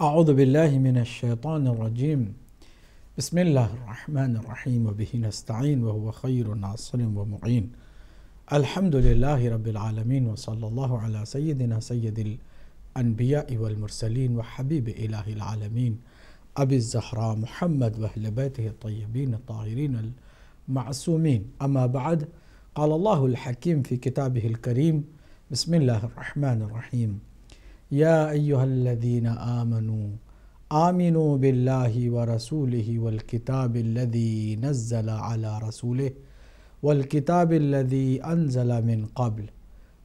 أعوذ بالله من الشيطان الرجيم بسم الله الرحمن الرحيم وبه نستعين وهو خير ناصر ومعين الحمد لله رب العالمين وصلى الله على سيدنا سيد الأنبياء والمرسلين وحبيب إله العالمين أبي الزهراء محمد وأهل بيته الطيبين الطاهرين المعصومين أما بعد قال الله الحكيم في كتابه الكريم بسم الله الرحمن الرحيم यादीन आमनु आमिन बिल्ला व रसूल वलकिताबल्लदी नज़ला अला रसूल वलकिताबल्लदी अनज़ला मिन कबल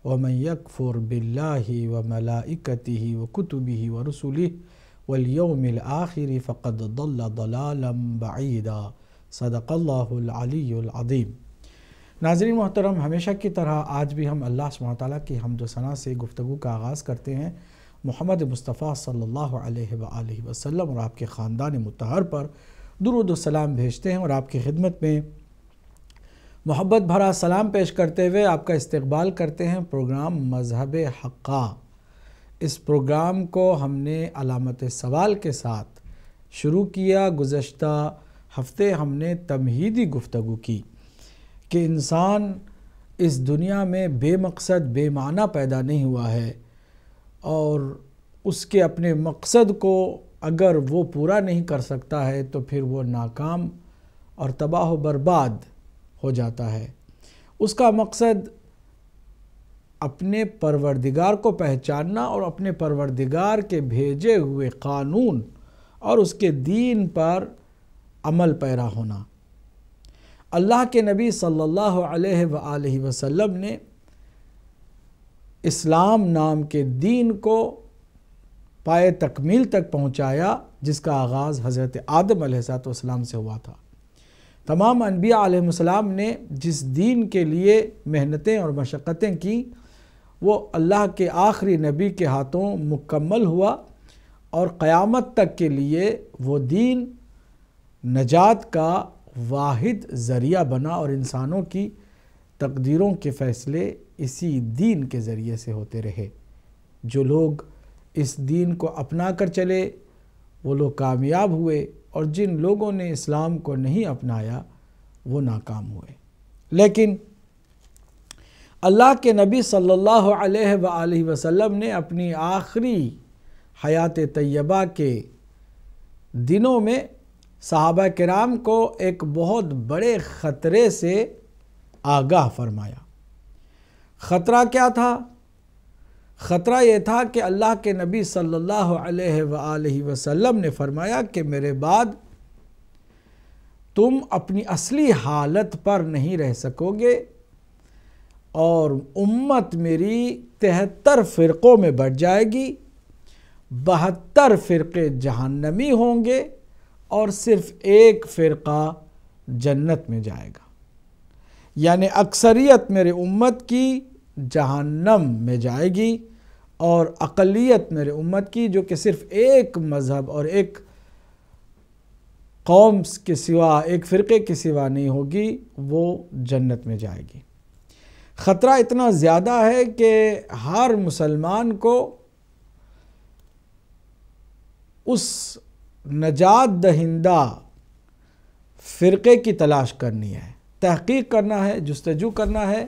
वमन यकफ़ुर बिल्ला व मलाइकती व कुतुबी व रसूल वलयमिल आखिर फ़कद दलालम बईदा सदक़ल्लालीम नाजरीन मोहतरम हमेशा की तरह आज भी हम अल्लाह सुबह ताली की हमदोसना से गुफ्तु का आगाज़ करते हैं मोहम्मद मुस्तफ़ा सल्लल्लाहु अलैहि वसल्लम और आपके ख़ानदान मतहर पर दुरुद सलाम भेजते हैं और आपकी खिदमत में मोहब्बत भरा सलाम पेश करते हुए आपका इस्तबाल करते हैं प्रोग्राम मजहब हक़ा इस प्रोग्राम को हमने अलामत सवाल के साथ शुरू किया गुज्त हफ्ते हमने तमहीदी गुफ्तु की कि इंसान इस दुनिया में बेमकसद बेमाना पैदा नहीं हुआ है और उसके अपने मकसद को अगर वो पूरा नहीं कर सकता है तो फिर वो नाकाम और तबाह बर्बाद हो जाता है उसका मकसद अपने परवरदिगार को पहचानना और अपने परवरदिगार के भेजे हुए कानून और उसके दीन पर अमल पैरा होना अल्लाह के नबी सल्लल्लाहु अलैहि वसल्लम ने इस्लाम नाम के दीन को पाए तकमील तक पहुँचाया जिसका आगाज़ हज़रत आदम अलैहिस्सलाम से हुआ था तमाम अनबिया आलम ने जिस दीन के लिए मेहनतें और मशक्क़तें की वो अल्लाह के आखिरी नबी के हाथों मुकम्मल हुआ और क़यामत तक के लिए वो दीन नजात का वाहिद ज़रिया बना और इंसानों की तकदीरों के फ़ैसले इसी दीन के ज़रिए से होते रहे जो लोग इस दीन को अपना कर चले वो लोग कामयाब हुए और जिन लोगों ने इस्लाम को नहीं अपनाया वो नाकाम हुए लेकिन अल्लाह के नबी सल्लल्लाहु अलैहि वसल्लम ने अपनी आखिरी हयात तैयबा के दिनों में सहाबा कराम को एक बहुत बड़े ख़तरे से आगाह फरमाया ख़तरा क्या था ख़तरा यह था कि अल्लाह के नबी सल्लल्लाहु अलैहि वसल्लम ने फरमाया कि मेरे बाद तुम अपनी असली हालत पर नहीं रह सकोगे और उम्मत मेरी तिहत्तर फ़िरक़ों में बढ़ जाएगी बहत्तर फ़िरक़े जहन्नमी होंगे और सिर्फ़ एक फ़िरका जन्नत में जाएगा यानी अक्सरियत मेरे उम्मत की जहन्नम में जाएगी और अकलीत मेरे उम्मत की जो कि सिर्फ़ एक मज़हब और एक कौम के सिवा एक फ़िरक़े के सिवा नहीं होगी वो जन्नत में जाएगी ख़तरा इतना ज़्यादा है कि हर मुसलमान को उस नजात दहिंदा फ़िरक़े की तलाश करनी है तहकीक करना है जस्तजू करना है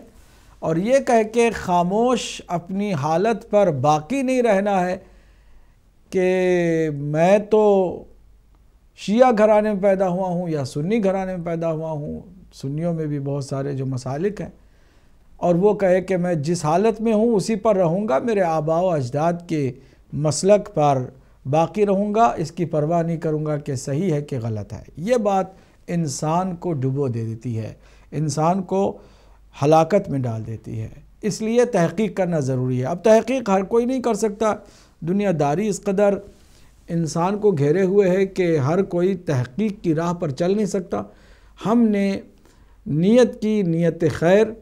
और ये कह के ख़ामोश अपनी हालत पर बाकी नहीं रहना है कि मैं तो शिया घराने में पैदा हुआ हूँ या सुन्नी घराने में पैदा हुआ हूँ सुन्नियों में भी बहुत सारे जो मसालिक हैं और वो कहे कि मैं जिस हालत में हूँ उसी पर रहूँगा मेरे आबाव अजदाद के मसलक पर बाकी रहूँगा इसकी परवाह नहीं करूँगा कि सही है कि गलत है ये बात इंसान को डुबो दे देती है इंसान को हलाकत में डाल देती है इसलिए तहकीक करना ज़रूरी है अब तहकीक हर कोई नहीं कर सकता दुनियादारी इस कदर इंसान को घेरे हुए है कि हर कोई तहकीक की राह पर चल नहीं सकता हमने नीयत की नीयत खैर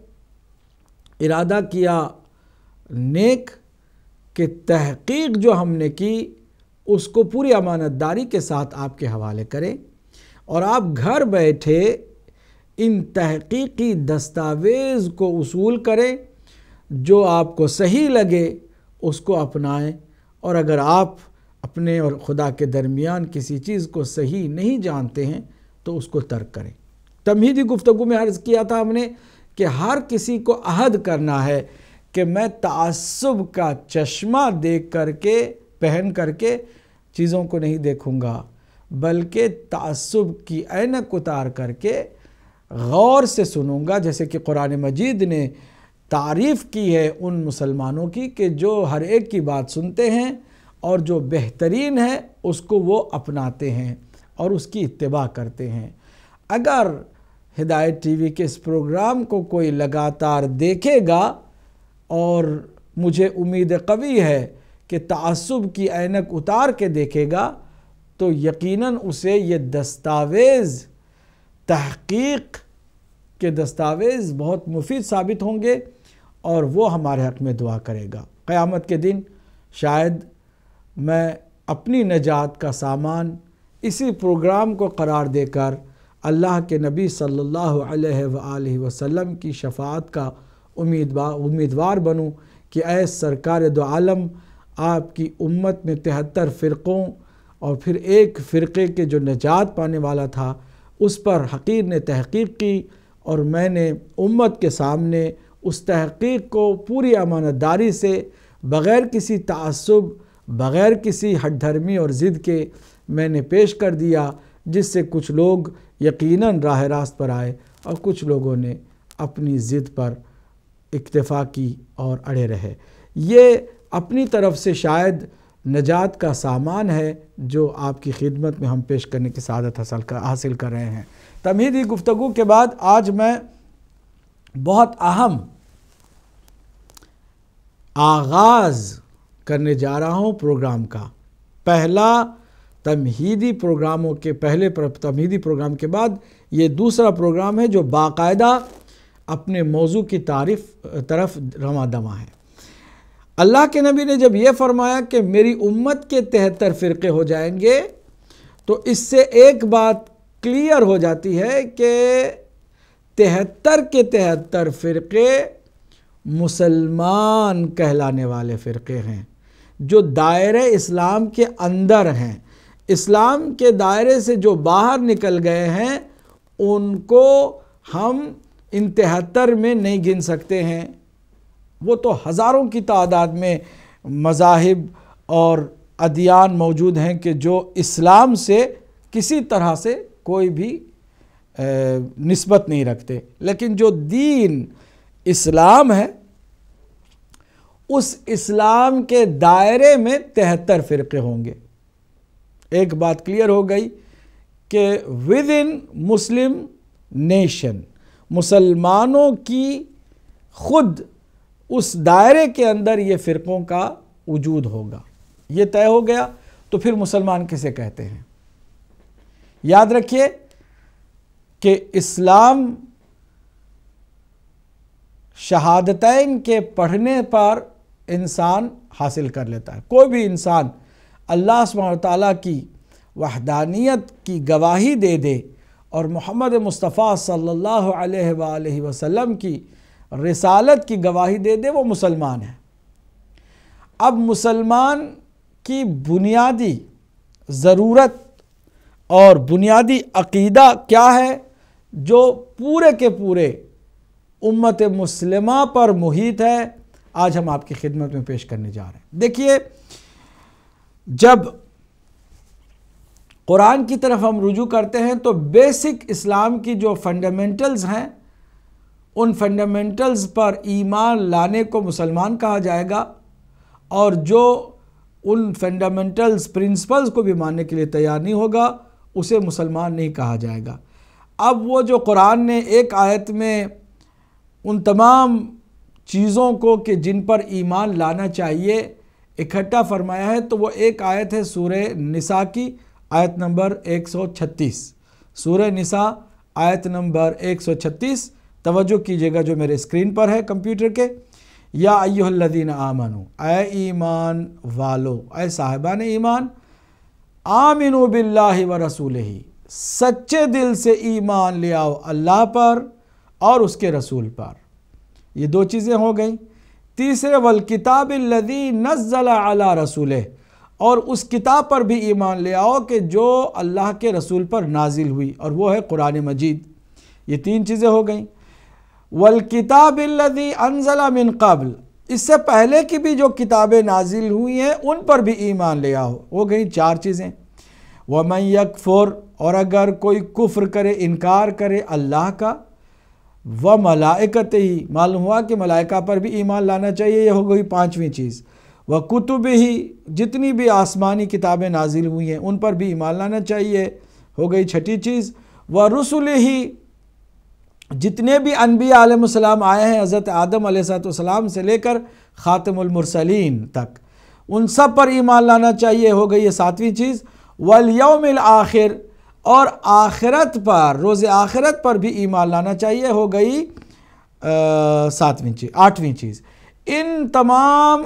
इरादा किया नेक कि तहकीक जो हमने की उसको पूरी अमानतदारी के साथ आपके हवाले करें और आप घर बैठे इन तहकीकी दस्तावेज़ को उसूल करें जो आपको सही लगे उसको अपनाएं और अगर आप अपने और खुदा के दरमियान किसी चीज़ को सही नहीं जानते हैं तो उसको तर्क करें तमहीदी गुफ्तु में अर्ज़ किया था हमने कि हर किसी को अहद करना है कि मैं तसब का चश्मा देख करके पहन करके चीज़ों को नहीं देखूँगा बल्कि तसब की ऐनक उतार करके गौर से सुनूंगा जैसे कि कुरान मजीद ने तारीफ़ की है उन मुसलमानों की कि जो हर एक की बात सुनते हैं और जो बेहतरीन है उसको वो अपनाते हैं और उसकी इतबा करते हैं अगर हिदायत टीवी के इस प्रोग्राम को कोई लगातार देखेगा और मुझे उम्मीद कवी है कि तसब की ऐनक उतार के देखेगा तो यकीनन उसे ये दस्तावेज़ तहकीक के दस्तावेज़ बहुत मुफीद साबित होंगे और वो हमारे हक़ में दुआ करेगा क़यामत के दिन शायद मैं अपनी नजात का सामान इसी प्रोग्राम को करार देकर अल्लाह के नबी सल्लल्लाहु अलैहि वसल्लम की शफात का उम्मीदवार उम्मीदवार बनूं कि ऐ सरकार दो आलम आपकी उम्मत में तिहत्तर फ़िरक़ों और फिर एक फ़िरक़े के जो नजात पाने वाला था उस पर हकीर ने तहकीक की और मैंने उम्मत के सामने उस तहकीक को पूरी अमानतदारी से बग़ैर किसी तसब बग़ैर किसी हटधर्मी और ज़िद के मैंने पेश कर दिया जिससे कुछ लोग यकीनन राह रास्त पर आए और कुछ लोगों ने अपनी ज़िद पर इक्तफ़ा की और अड़े रहे ये अपनी तरफ से शायद नजात का सामान है जो आपकी खिदमत में हम पेश करने की शादत हासिल कर हासिल कर रहे हैं तमहीदी गुफ्तु के बाद आज मैं बहुत अहम आगाज़ करने जा रहा हूँ प्रोग्राम का पहला तमहीदी प्रोग्रामों के पहले तमहीदी प्रोग्राम के बाद ये दूसरा प्रोग्राम है जो बाकायदा अपने मौजू की तारीफ तरफ रवा दमा है अल्लाह के नबी ने जब यह फरमाया कि मेरी उम्मत के तिहत्तर फ़िरके हो जाएंगे तो इससे एक बात क्लियर हो जाती है कि तिहत्तर के तिहत्तर फ़िरके मुसलमान कहलाने वाले फ़िरके हैं जो दायरे इस्लाम के अंदर हैं इस्लाम के दायरे से जो बाहर निकल गए हैं उनको हम इन तिहत्तर में नहीं गिन सकते हैं वो तो हज़ारों की तादाद में मजाहब और अदियान मौजूद हैं कि जो इस्लाम से किसी तरह से कोई भी नस्बत नहीं रखते लेकिन जो दीन इस्लाम है उस इस्लाम के दायरे में तिहत्तर फ़िरके होंगे एक बात क्लियर हो गई कि विद इन मुस्लिम नेशन मुसलमानों की खुद उस दायरे के अंदर ये फ़िरक़ों का वजूद होगा ये तय हो गया तो फिर मुसलमान किसे कहते हैं याद रखिए कि इस्लाम शहादतैन के पढ़ने पर इंसान हासिल कर लेता है कोई भी इंसान अल्लाह ताला की वहदानियत की गवाही दे दे और मोहम्मद मुस्तफ़ा सल्लल्लाहु अलैहि वसल्लम की रिसालत की गवाही दे दे वो मुसलमान है अब मुसलमान की बुनियादी ज़रूरत और बुनियादी अकीदा क्या है जो पूरे के पूरे उम्मत मुसलमा पर मुहित है आज हम आपकी खिदमत में पेश करने जा रहे हैं देखिए जब कुरान की तरफ हम रुजू करते हैं तो बेसिक इस्लाम की जो फंडामेंटल्स हैं उन फंडामेंटल्स पर ईमान लाने को मुसलमान कहा जाएगा और जो उन फंडामेंटल्स प्रिंसिपल्स को भी मानने के लिए तैयार नहीं होगा उसे मुसलमान नहीं कहा जाएगा अब वो जो कुरान ने एक आयत में उन तमाम चीज़ों को कि जिन पर ईमान लाना चाहिए इकट्ठा फरमाया है तो वो एक आयत है सूर्य निसा की आयत नंबर 136 सूर्य निसा आयत नंबर 136 तवज्जो कीजिएगा जो मेरे स्क्रीन पर है कंप्यूटर के या अयोल्लदीन आमनो ए ईमान वालो ए साहिबान ईमान आमिन बिल्ला व रसूल ही सच्चे दिल से ईमान ले आओ अल्लाह पर और उसके रसूल पर ये दो चीज़ें हो गई तीसरे वल किताब लदी नज़ला अला रसूल और उस किताब पर भी ईमान ले आओ कि जो अल्लाह के रसूल पर नाजिल हुई और वो है कुरान मजीद ये तीन चीज़ें हो गई वलकिताबिल्लि अनजला मिन कबल इससे पहले की भी जो किताबें नाजिल हुई हैं उन पर भी ईमान ले आओ हो गई चार चीज़ें व वमन यकफुर और अगर कोई कुफ्र करे इनकार करे अल्लाह का व मलाइकत ही मालूम हुआ कि मलाइका पर भी ईमान लाना चाहिए यह हो गई पाँचवीं चीज़ व कुतुब ही जितनी भी आसमानी किताबें नाजिल हुई हैं उन पर भी ईमान लाना चाहिए हो गई छठी चीज़ व रसुल ही जितने भी अनबी आलम आए हैं हज़रत आदम सलाम से लेकर ख़ातमसलिन तक उन सब पर ईमान लाना चाहिए हो गई ये सातवीं चीज़ वलयम आखिर और आखिरत पर रोज़ आखिरत पर भी ईमान लाना चाहिए हो गई सातवीं चीज़ आठवीं चीज़ इन तमाम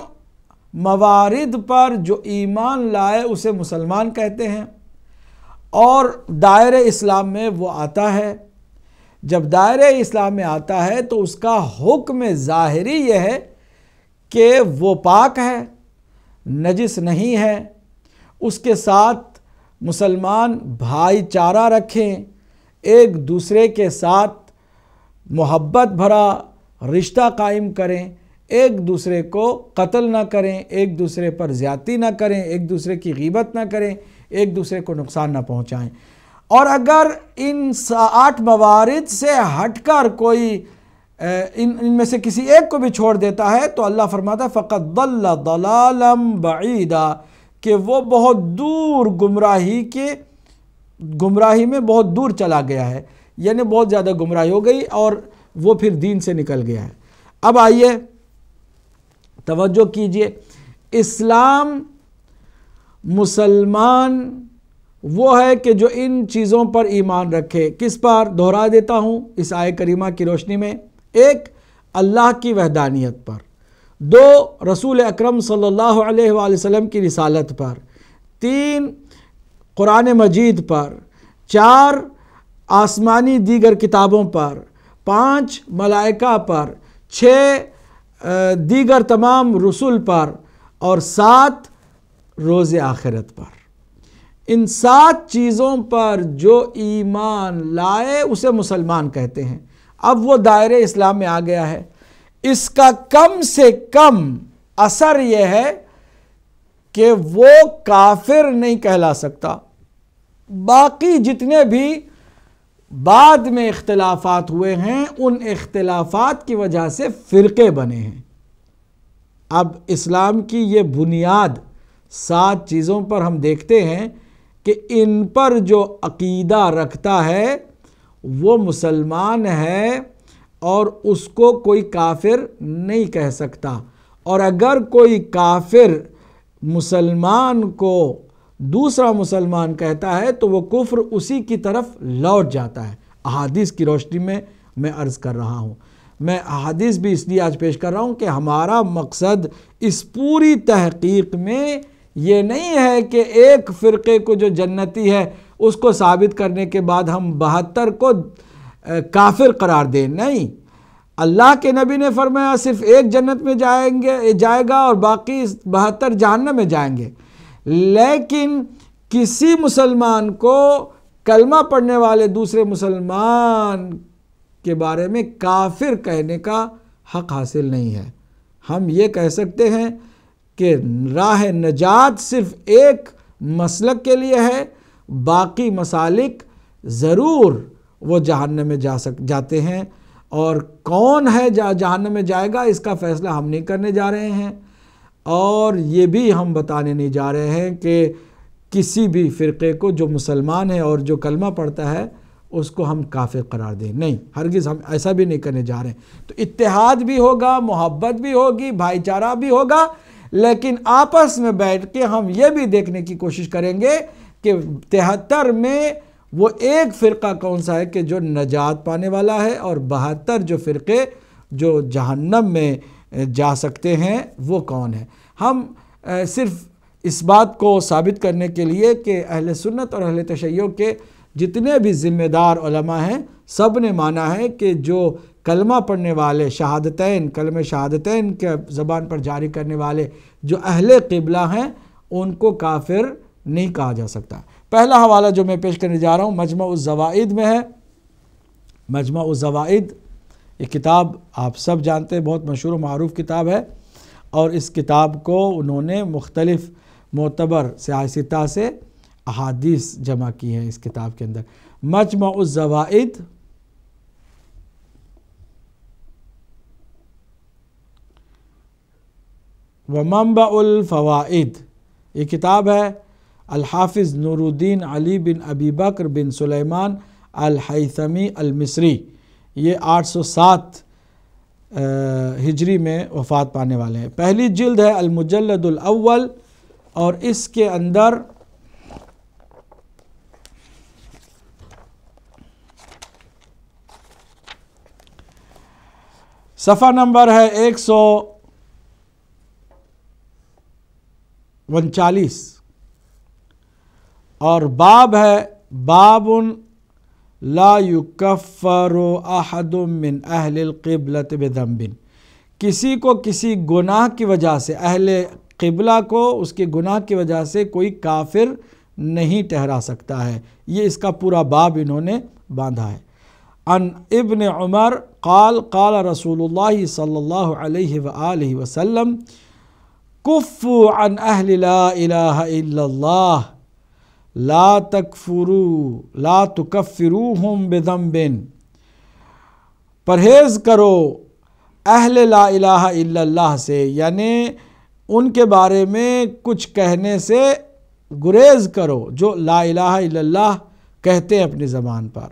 मवारद पर जो ईमान लाए उसे मुसलमान कहते हैं और दायरे इस्लाम में वो आता है जब दायरे इस्लाम में आता है तो उसका हुक्म ज़ाहरी यह है कि वो पाक है नजिस नहीं है उसके साथ मुसलमान भाईचारा रखें एक दूसरे के साथ मोहब्बत भरा रिश्ता कायम करें एक दूसरे को कत्ल ना करें एक दूसरे पर ज़्यादती ना करें एक दूसरे की गीबत ना करें एक दूसरे को नुकसान ना पहुँचाएँ और अगर इन आठ मवारद से हटकर कोई इन इनमें से किसी एक को भी छोड़ देता है तो अल्लाह फरमाता है फ़कत दलालम बईदा कि वो बहुत दूर गुमराही के गुमराही में बहुत दूर चला गया है यानी बहुत ज़्यादा गुमराह हो गई और वो फिर दीन से निकल गया है अब आइए तवज्जो कीजिए इस्लाम मुसलमान वो है कि जो इन चीज़ों पर ईमान रखे किस पर दोहरा देता हूँ इस आय करीमा की रोशनी में एक अल्लाह की वहदानियत पर दो रसूल अक्रम सल्लल्लाहु की रिसालत पर तीन कुरान मजीद पर चार आसमानी दीगर किताबों पर पाँच मलाइका पर छः दीगर तमाम रसूल पर और सात रोज़ आखिरत पर इन सात चीज़ों पर जो ईमान लाए उसे मुसलमान कहते हैं अब वो दायरे इस्लाम में आ गया है इसका कम से कम असर यह है कि वो काफिर नहीं कहला सकता बाकी जितने भी बाद में इख्तलाफात हुए हैं उन इख्तलाफात की वजह से फ़िरके बने हैं अब इस्लाम की ये बुनियाद सात चीज़ों पर हम देखते हैं कि इन पर जो अकीदा रखता है वो मुसलमान है और उसको कोई काफिर नहीं कह सकता और अगर कोई काफिर मुसलमान को दूसरा मुसलमान कहता है तो वो कुफ्र उसी की तरफ लौट जाता है अहादीस की रोशनी में मैं अर्ज़ कर रहा हूँ मैं अहादीस भी इसलिए आज पेश कर रहा हूँ कि हमारा मकसद इस पूरी तहकीक में ये नहीं है कि एक फ़िरके को जो जन्नती है उसको साबित करने के बाद हम बहत्तर को काफिर करार दें नहीं अल्लाह के नबी ने फरमाया सिर्फ एक जन्नत में जाएंगे जाएगा और बाकी बहत्तर जहन्नम में जाएंगे लेकिन किसी मुसलमान को कलमा पढ़ने वाले दूसरे मुसलमान के बारे में काफिर कहने का हक हासिल नहीं है हम ये कह सकते हैं कि राह नजात सिर्फ एक मसलक के लिए है बाकी मसालिक ज़रूर वो जहन्नम में जा सक जाते हैं और कौन है जा जहन्नम में जाएगा इसका फ़ैसला हम नहीं करने जा रहे हैं और ये भी हम बताने नहीं जा रहे हैं कि किसी भी फ़िरके को जो मुसलमान है और जो कलमा पढ़ता है उसको हम काफिर करार दें नहीं हरगिज़ हम ऐसा भी नहीं करने जा रहे हैं तो इतिहाद भी होगा मोहब्बत भी होगी भाईचारा भी होगा लेकिन आपस में बैठ के हम ये भी देखने की कोशिश करेंगे कि तिहत्तर में वो एक फ़िरका कौन सा है कि जो नजात पाने वाला है और बहत्तर जो फ़िरके जो जहन्नम में जा सकते हैं वो कौन है हम सिर्फ इस बात को साबित करने के लिए कि अहले सुन्नत और अहल तशैयों के जितने भी ज़िम्मेदार हैं सब ने माना है कि जो कलमा पढ़ने वाले शहादतैन कलम शहादतैन के ज़बान पर जारी करने वाले जो अहल किबला हैं उनको काफिर नहीं कहा जा सकता पहला हवाला जो मैं पेश करने जा रहा हूँ मजमा उज़वाइद में है मजमा उज़वाइद ये किताब आप सब जानते हैं बहुत मशहूर मरूफ़ किताब है और इस किताब को उन्होंने मुख्तलफ़ मोतबर सियासता से अहादीस जमा की है इस किताब के अंदर मजमा उज़वाइद व मम्बाफ़वाद ये किताब है अलहाफ़ नूरुद्दीन अली बिन अबी बकर बिन सुलेमान अलहैसमी अलमिस्री ये 807 हिजरी में वफ़ात पाने वाले हैं पहली जल्द है अलमुजलदल और इसके अंदर सफ़ा नंबर है एक सौ उनचालीस और बाब है बाबन ला युकफ़र अहल अहलक़बलत बदम्बिन किसी को किसी गुनाह की वजह से अहल क़िबला को उसके गुनाह की वजह से कोई काफिर नहीं ठहरा सकता है ये इसका पूरा बाब इन्होंने बांधा है अन इब्न उमर काल काल रसूल सल्ला वसम कुफ़ु अन अहल ला ला तकफुरु ला तुकफ़िरू हम बेदम्बिन परहेज़ करो अहल ला इलाह से यानि उनके बारे में कुछ कहने से गुरेज करो जो ला इलाह कहते हैं अपनी ज़बान पर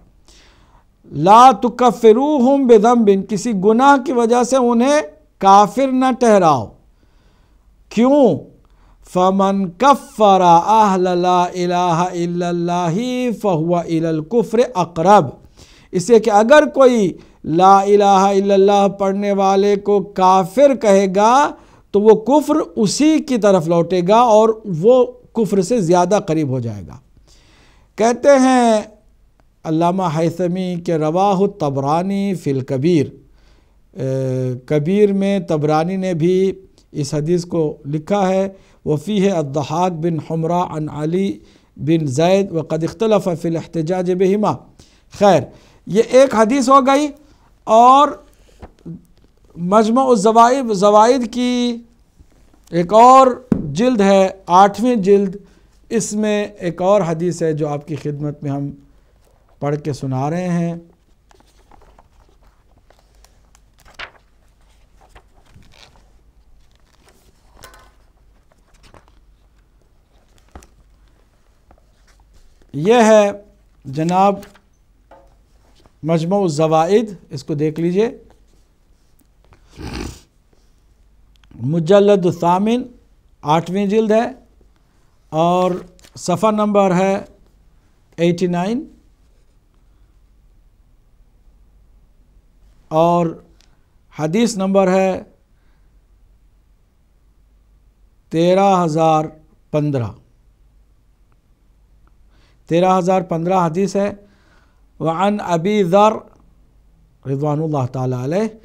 ला तुकफ़िरू हम बेदम्बिन किसी गुनाह की वजह से उन्हें काफिर न ठहराओ क्यों फमन कफ़रा अल्लाही फ़हुआ कुफ़्र अकरब इसे कि अगर कोई ला अला पढ़ने वाले को काफिर कहेगा तो वो कुफ्र उसी की तरफ लौटेगा और वो कुफ्र से ज़्यादा करीब हो जाएगा कहते हैं अल्लामा हैसमी के रवाह तबरानी फ़िलकबीर कबीर में तबरानी ने भी इस हदीस को लिखा है वफ़ी है अद्दहाक बिन हमरा अन अली बिन जैद व कद अख्तलफ़ फ़िलहतजाज बहिमा खैर ये एक हदीस हो गई और मजमू जवाइब जवाइद की एक और जल्द है आठवीं जल्द इसमें एक और हदीस है जो आपकी खिदमत में हम पढ़ के सुना रहे हैं यह है जनाब मजमू जवाद इसको देख लीजिए मुजलद सामिन आठवीं जिल्द है और सफ़ा नंबर है एटी नाइन और हदीस नंबर है तेरह हज़ार पंद्रह तेरह हज़ार पंद्रह हदीस है वन अबी ज़र रिजवान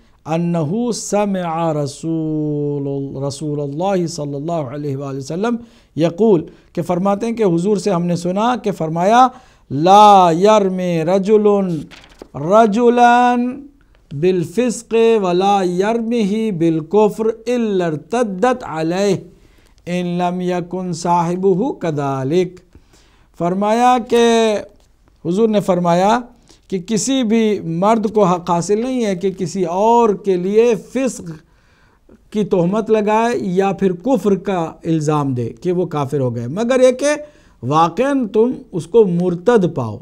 तहू सम रसूल रसूल सल्ला वसम यकूल के फरमाते हैं कि हुजूर से हमने सुना कि फ़रमाया ला यर में रजुल रजुलन बिलफ़िस्क वला यरम ही बिलकुफ़्र इलरतदत अलह इन लम यकुन साहिब कदालिक फरमाया कि हुजूर ने फरमाया कि किसी भी मर्द को हक हासिल नहीं है कि किसी और के लिए फिस्क की तहमत लगाए या फिर कुफ्र का इल्ज़ाम दे कि वो काफिर हो गए मगर ये कि वाक़ तुम उसको मुर्तद पाओ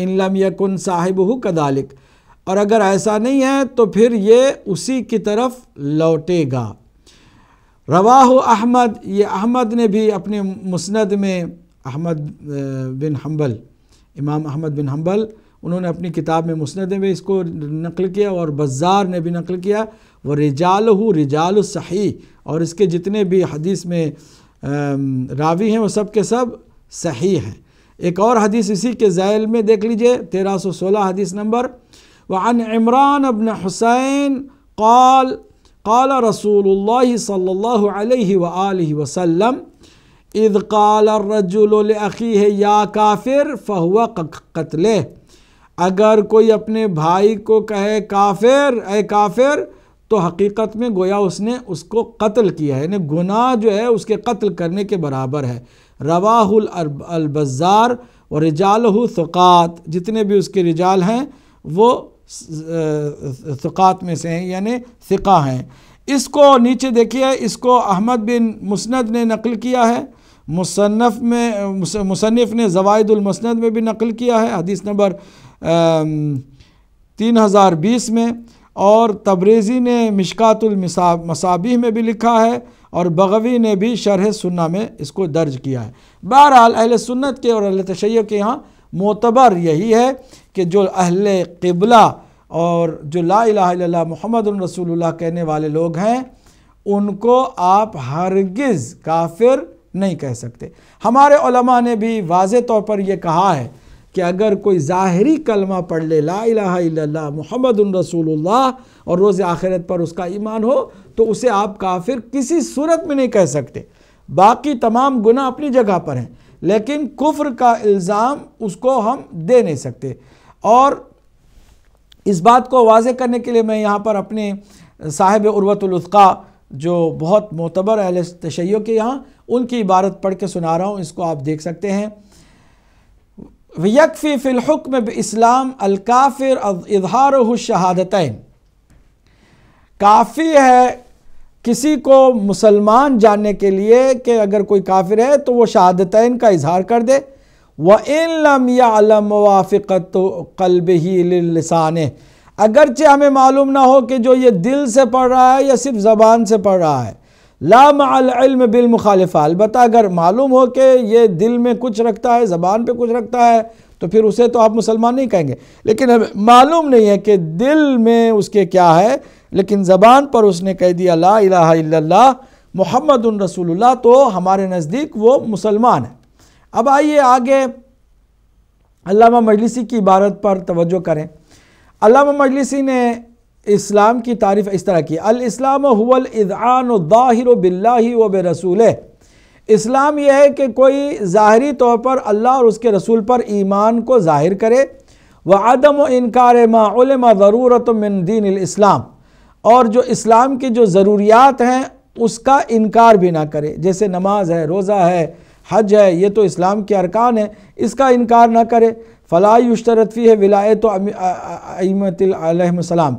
इन लम यकुन साहिब हो कदालिक और अगर ऐसा नहीं है तो फिर ये उसी की तरफ लौटेगा रवाह अहमद ये अहमद ने भी अपने मुस्ंद में अहमद बिन हम्बल इमाम अहमद बिन हम्बल उन्होंने अपनी किताब में मुस्ंद में इसको नकल किया और बाज़ार ने भी नकल किया व रिजाल हो रिजाल सही और इसके जितने भी हदीस में रावी हैं वो सब के सब सही हैं एक और हदीस इसी के जैल में देख लीजिए तेरह सौ सोलह हदीस नंबर अन इमरान अबन हुसैन कौल कौल रसूल सल्ला वसम इदकालरजुलखी है या काफिर फ़हुआ कत्ल अगर कोई अपने भाई को कहे काफिर ए काफिर तो हकीकत में गोया उसने उसको कत्ल किया है यानी गुनाह जो है उसके कत्ल करने के बराबर है रवाहुल अलबज़ार और रिजालहु सक़ात जितने भी उसके रिजाल हैं वो सक़ात में से हैं यानी सिका हैं इसको नीचे देखिए इसको अहमद बिन मुस्नद ने नकल किया है मुसनफ़ में मुसनफ़ ने जवायदुलमसनद में भी नकल किया है हदीस नंबर तीन हज़ार बीस में और तब्रेज़ी ने मसाबी में भी लिखा है और बगवी ने भी शरह सुन्ना में इसको दर्ज किया है बहरहाल अहल सुन्नत के और अहल तशै के यहाँ मोतबर यही है कि जो अहल कबला और जो ला इला मोहम्मद रसूल कहने वाले लोग हैं उनको आप हरगिज़ काफिर नहीं कह सकते हमारे उलमा ने भी वाज तौर पर यह कहा है कि अगर कोई ज़ाहरी कलमा पढ़ ले ला इला मोहम्मद रसूल और रोज़ आखिरत पर उसका ईमान हो तो उसे आप काफिर किसी सूरत में नहीं कह सकते बाकी तमाम गुना अपनी जगह पर हैं लेकिन कुफ्र का इल्ज़ाम उसको हम दे नहीं सकते और इस बात को वाज करने के लिए मैं यहाँ पर अपने साहिब उर्वतुल्का जो बहुत मोतबर अहल तशैय के यहाँ उनकी इबारत पढ़ के सुना रहा हूँ इसको आप देख सकते हैं यकफ़ी फ़िलहुक्म इस्लाम अलकाफिर इजहार शहादत काफ़ी है किसी को मुसलमान जानने के लिए कि अगर कोई काफिर है तो वह शहादतन का इजहार कर दे व इन लम या मुआफ़त कल्ब ही लसान अगरचे हमें मालूम ना हो कि जो ये दिल से पढ़ रहा है या सिर्फ ज़बान से पढ़ रहा है लाम बिलमखालफा अलबत् अगर मालूम हो कि ये दिल में कुछ रखता है ज़बान पर कुछ रखता है तो फिर उसे तो आप मुसलमान नहीं कहेंगे लेकिन मालूम नहीं है कि दिल में उसके क्या है लेकिन ज़बान पर उसने कह दिया ला इला मोहम्मद रसूल तो हमारे नज़दीक वो मुसलमान है अब आइए आगे अलामा मजलिसी की इबारत पर तोज्जो करें अलामा मजलिसी ने इस्लाम की तारीफ इस तरह की अलस्लाम हुल इज़ान दाहिर बिल्ला व बरसूल इस्लाम यह है कि कोई ज़ाहरी तौर पर अल्लाह और उसके रसूल पर ईमान को ज़ाहिर करे व आदम इनकार मालम ज़रूरत मिन दीन इस्लाम और जो इस्लाम की जो ज़रूरियात हैं उसका इनकार भी ना करे जैसे नमाज है रोज़ा है हज है ये तो इस्लाम के अरकान है इसका इनकार ना करे फलाई उशतरतफ़ी है विलायत आईमतम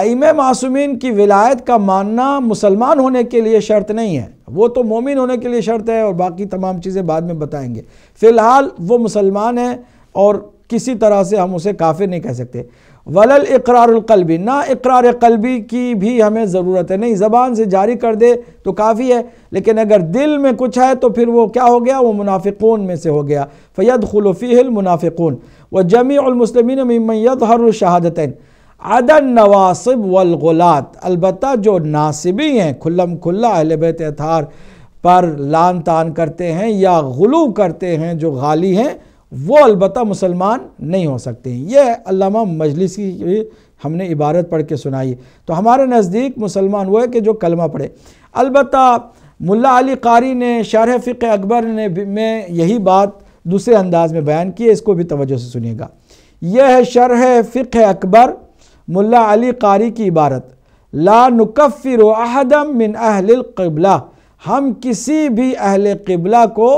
आइम मासूमिन की विलायत का मानना मुसलमान होने के लिए शर्त नहीं है वो तो मोमिन होने के लिए शर्त है और बाकी तमाम चीज़ें बाद में बताएंगे फ़िलहाल वो मुसलमान है और किसी तरह से हम उसे काफिर नहीं कह सकते वलल इकरारकलबी ना इकरार कलबी की भी हमें ज़रूरत है नहीं ज़बान से जारी कर दे तो काफ़ी है लेकिन अगर दिल में कुछ है तो फिर वो क्या हो गया वो मुनाफिकून में से हो गया फ़ैद खलफ़ी मुनाफिकून व जमीमसलमिन ममैत हर शहादत अदन नवासब वलगलात अलबत् जो नासिबी हैं खुल्लम खुल्ला अहलबत अतार पर लान तान करते हैं या गलू करते हैं जो गाली हैं वो अलबत् मुसलमान नहीं हो सकते हैं यह अल्लामा मजलिस की हमने इबारत पढ़ के सुनाई तो हमारे नज़दीक मुसलमान वो है कि जो कलमा पढ़े अलबत् मुला अली कारी ने शारह फ़िक अकबर ने में यही बात दूसरे अंदाज में बयान की है इसको भी तवज्जो से सुनिएगा यह है शरह फ़िक अकबर मुला अली कारी की इबारत ला नुकफ़िर अहदम मिन अहल हम किसी भी अहल कबला को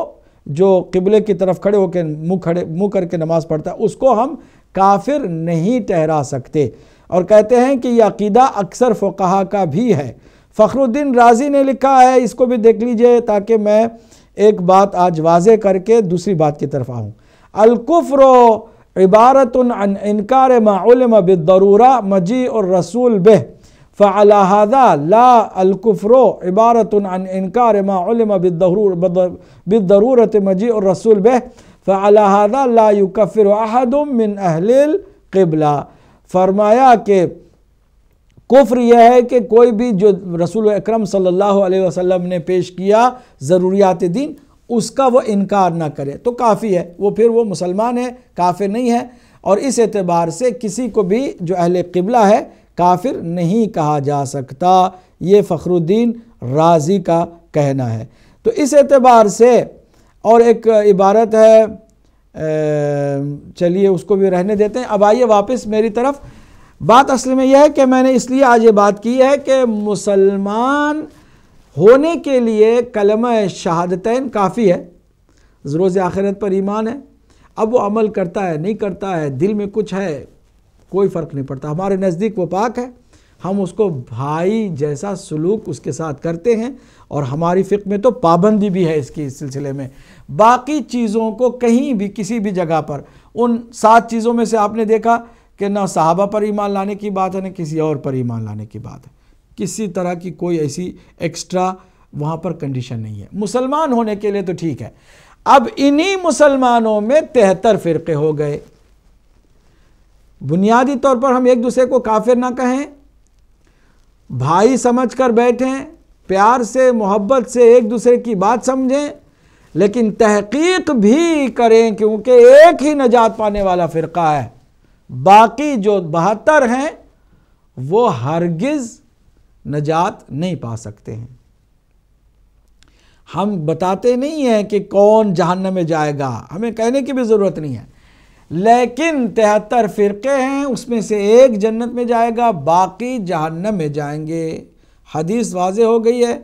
जो किबले की तरफ खड़े होकर मुँह खड़े मुँह करके नमाज़ पढ़ता है उसको हम काफिर नहीं ठहरा सकते और कहते हैं कि यह अकीदा अक्सर फ़ुकहा का भी है फ़खरुद्दीन राजी ने लिखा है इसको भी देख लीजिए ताकि मैं एक बात आज वाज़ करके दूसरी बात की तरफ आऊँ अलकुफ़्र इबारत इनकार मालम बरूरा मजी और रसूल बेह फ़लाहादा ला अलकुफ़्रो इबारत इनकार बदरूरत मजी और रसूल बह फ़लाहादा ला युकफ़िर अहदमिन अहलिल क़िबला फरमाया के कुफ्र यह है कि कोई भी जो रसूल अक्रम सल्लल्लाहु अलैहि ने पेश किया ज़रूरियात दिन उसका वह इनकार ना करे तो काफ़ी है वो फिर वो मुसलमान है काफिर नहीं है और इस एतबार से किसी को भी जो अहल कबला है काफिर नहीं कहा जा सकता ये फ़खरुद्दीन राजी का कहना है तो इस एतबार से और एक इबारत है चलिए उसको भी रहने देते हैं अब आइए वापस मेरी तरफ बात असल में यह है कि मैंने इसलिए आज ये बात की है कि मुसलमान होने के लिए कलम शहादतन काफ़ी है ज़रूर आखिरत पर ईमान है अब वो अमल करता है नहीं करता है दिल में कुछ है कोई फ़र्क नहीं पड़ता हमारे नज़दीक वो पाक है हम उसको भाई जैसा सलूक उसके साथ करते हैं और हमारी फ़िक में तो पाबंदी भी है इसकी इस सिलसिले में बाकी चीज़ों को कहीं भी किसी भी जगह पर उन सात चीज़ों में से आपने देखा कि ना साहबा पर ईमान लाने की बात है ना किसी और पर ईमान लाने की बात है किसी तरह की कोई ऐसी एक्स्ट्रा वहाँ पर कंडीशन नहीं है मुसलमान होने के लिए तो ठीक है अब इन्हीं मुसलमानों में तिहत्तर फ़िरके हो गए बुनियादी तौर पर हम एक दूसरे को काफिर ना कहें भाई समझकर बैठें प्यार से मोहब्बत से एक दूसरे की बात समझें लेकिन तहकीक भी करें क्योंकि एक ही नजात पाने वाला फ़िरका है बाकी जो बहत्तर हैं वो हरगिज़ नजात नहीं पा सकते हैं हम बताते नहीं हैं कि कौन जहन्नम में जाएगा हमें कहने की भी ज़रूरत नहीं है लेकिन तिहत्तर फ़िरके हैं उसमें से एक जन्नत में जाएगा बाकी जहन्नम में जाएंगे हदीस वाज हो गई है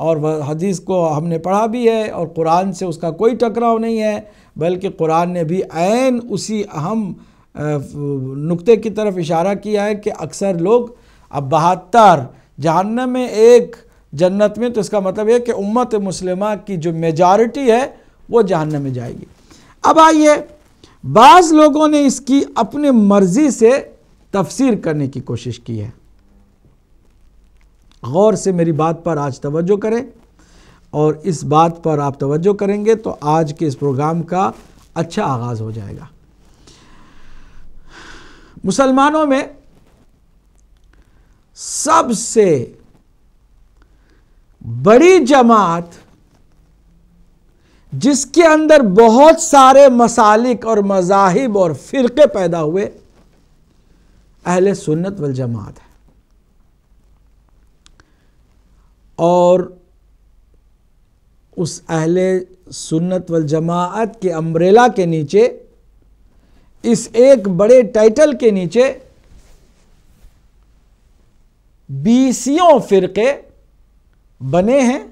और हदीस को हमने पढ़ा भी है और कुरान से उसका कोई टकराव नहीं है बल्कि कुरान ने भी ऐन उसी अहम नुक्ते की तरफ इशारा किया है कि अक्सर लोग अब बहत्तर जहन्नम में एक जन्नत में तो इसका मतलब है कि उम्मत मुस्लिमा की जो मेजॉरिटी है वो जहन्नम में जाएगी अब आइए बाज़ लोगों ने इसकी अपने मर्ज़ी से तफसीर करने की कोशिश की है गौर से मेरी बात पर आज तवज्जो करें और इस बात पर आप तवज्जो करेंगे तो आज के इस प्रोग्राम का अच्छा आगाज़ हो जाएगा मुसलमानों में सबसे बड़ी जमात जिसके अंदर बहुत सारे मसालिक और मजाहिब और फ़िरके पैदा हुए अहले सुन्नत वल जमात है और उस अहले सुन्नत वल जमात के अम्ब्रेला के नीचे इस एक बड़े टाइटल के नीचे बीसियों फ़िरके बने हैं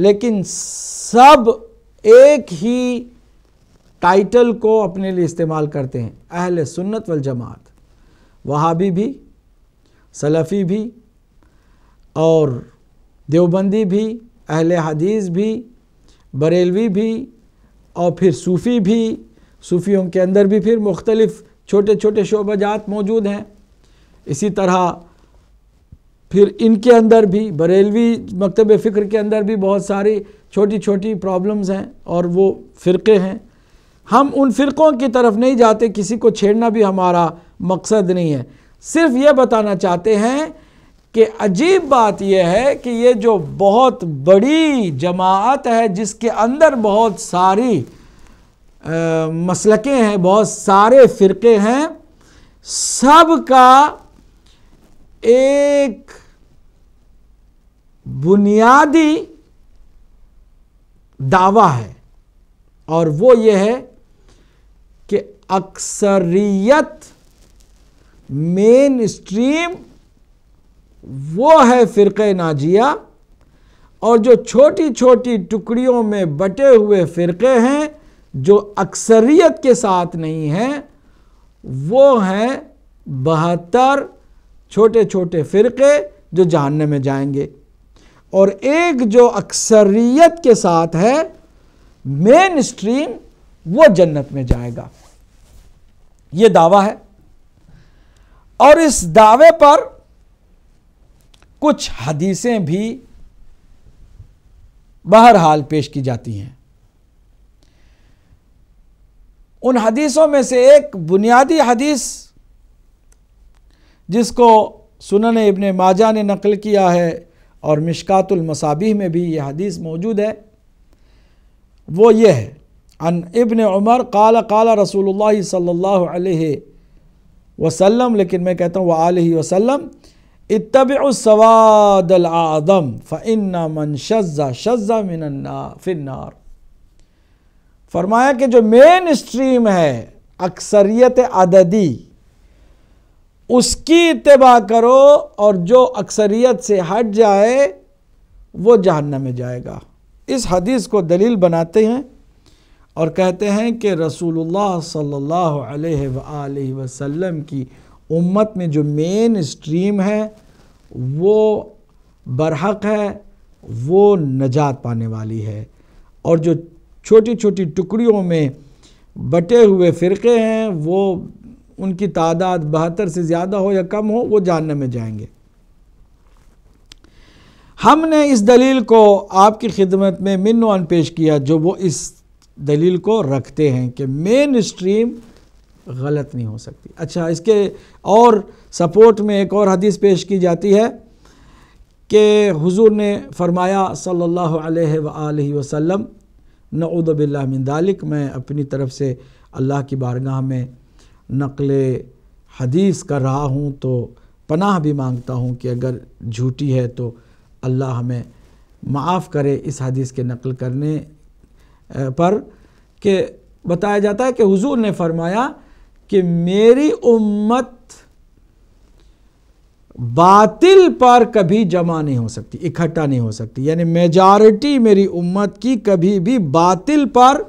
लेकिन सब एक ही टाइटल को अपने लिए इस्तेमाल करते हैं अहल सुन्नत वल जमात वहाबी भी सलफ़ी भी और देवबंदी भी अहल हदीस भी बरेलवी भी और फिर सूफ़ी भी सूफ़ियों के अंदर भी फिर मुख्तलिफ़ छोटे छोटे शोबाजात मौजूद हैं इसी तरह फिर इनके अंदर भी बरेलवी मकतब फ़िक्र के अंदर भी बहुत सारी छोटी छोटी प्रॉब्लम्स हैं और वो फ़िरके हैं हम उन फ़िरक़ों की तरफ नहीं जाते किसी को छेड़ना भी हमारा मकसद नहीं है सिर्फ ये बताना चाहते हैं कि अजीब बात यह है कि ये जो बहुत बड़ी जमात है जिसके अंदर बहुत सारी मसलकें हैं बहुत सारे फ़िरके हैं सब का एक बुनियादी दावा है और वो ये है कि अक्सरियत मेन स्ट्रीम वो है फ़िरक़ नाजिया और जो छोटी छोटी टुकड़ियों में बटे हुए फ़िरक़े हैं जो अक्सरियत के साथ नहीं हैं वो हैं बहत्तर छोटे छोटे फ़िरके जो जानने में जाएंगे और एक जो अक्सरियत के साथ है मेन स्ट्रीम वो जन्नत में जाएगा ये दावा है और इस दावे पर कुछ हदीसें भी बहरहाल पेश की जाती हैं उन हदीसों में से एक बुनियादी हदीस जिसको सुनने इबन माजा ने नकल किया है और मसाबी में भी यह हदीस मौजूद है वो ये है अन इबन उमर काला काला रसूल सल्लल्लाहु वसलम लेकिन मैं कहता हूँ व इतब वसल्लम आदम फ़िन्ना मन शज्जा शज्जा मिनन्ना फिन्नार फरमाया कि जो मेन स्ट्रीम है अक्सरियत अददी उसकी इतबा करो और जो अक्सरियत से हट जाए वो जहन्नम में जाएगा इस हदीस को दलील बनाते हैं और कहते हैं कि रसूलुल्लाह सल्लल्लाहु अलैहि वसल्लम की उम्मत में जो मेन स्ट्रीम है वो बरहक है वो नजात पाने वाली है और जो छोटी छोटी टुकड़ियों में बटे हुए फ़िरके हैं वो उनकी तादाद बहत्तर से ज़्यादा हो या कम हो वो जानने में जाएंगे हमने इस दलील को आपकी खिदमत में मिनवान पेश किया जो वो इस दलील को रखते हैं कि मेन स्ट्रीम गलत नहीं हो सकती अच्छा इसके और सपोर्ट में एक और हदीस पेश की जाती है कि हुजूर ने फरमाया सल्लल्लाहु अलैहि सल्ला वसल्लम नऊदबिल्ला मिन दालिक मैं अपनी तरफ से अल्लाह की बारगाह में नकल हदीस कर रहा हूँ तो पनाह भी मांगता हूँ कि अगर झूठी है तो अल्लाह हमें माफ़ करे इस हदीस के नकल करने पर कि बताया जाता है कि हुजूर ने फरमाया कि मेरी उम्मत बातिल पर कभी जमा नहीं हो सकती इकट्ठा नहीं हो सकती यानी मेजॉरिटी मेरी उम्मत की कभी भी बातिल पर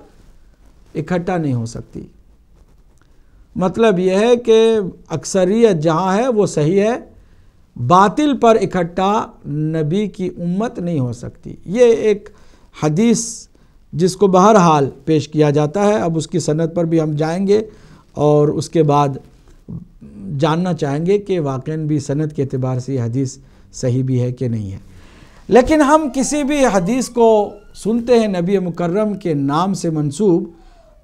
इकट्ठा नहीं हो सकती मतलब यह है कि अक्सरियत जहाँ है वो सही है बातिल पर इकट्ठा नबी की उम्मत नहीं हो सकती ये एक हदीस जिसको बहरहाल पेश किया जाता है अब उसकी सनत पर भी हम जाएंगे और उसके बाद जानना चाहेंगे कि वाक़ भी सनत के अतबार से ये हदीस सही भी है कि नहीं है लेकिन हम किसी भी हदीस को सुनते हैं नबी मुकर्रम के नाम से मंसूब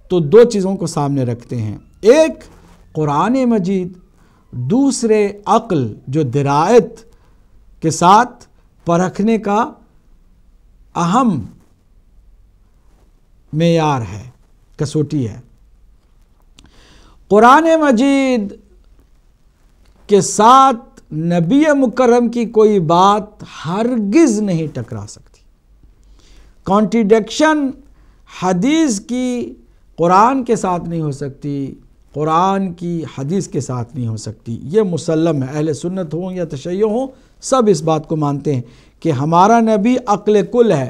तो दो चीज़ों को सामने रखते हैं एक कुरान मजीद दूसरे अक्ल जो दरायत के साथ परखने का अहम मैार है कसौटी है कुरान मजीद के साथ नबी मुकरम की कोई बात हरगिज़ नहीं टकरा सकती कॉन्ट्रीडक्शन हदीस की कुरान के साथ नहीं हो सकती क़ुरान की हदीस के साथ नहीं हो सकती ये मुसलम है अहल सुन्नत हों या तशै हों सब इस बात को मानते हैं कि हमारा नबी अक्ल कुल है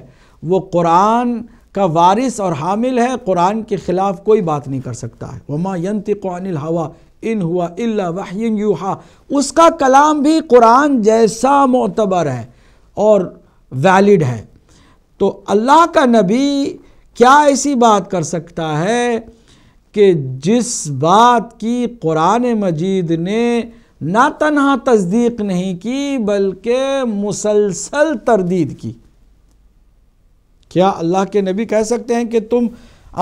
वो क़ुरान का वारिस और हामिल है क़ुरान के ख़िलाफ़ कोई बात नहीं कर सकता है वमा यंतिल हवा इन हुआ इल्ला वाहिन यूहा उसका कलाम भी कुरान जैसा मोतबर है और वैलिड है तो अल्लाह का नबी क्या ऐसी बात कर सकता है कि जिस बात की कुरान मजीद ने ना तनहा तस्दीक नहीं की बल्कि मुसलसल तरदीद की क्या अल्लाह के नबी कह सकते हैं कि तुम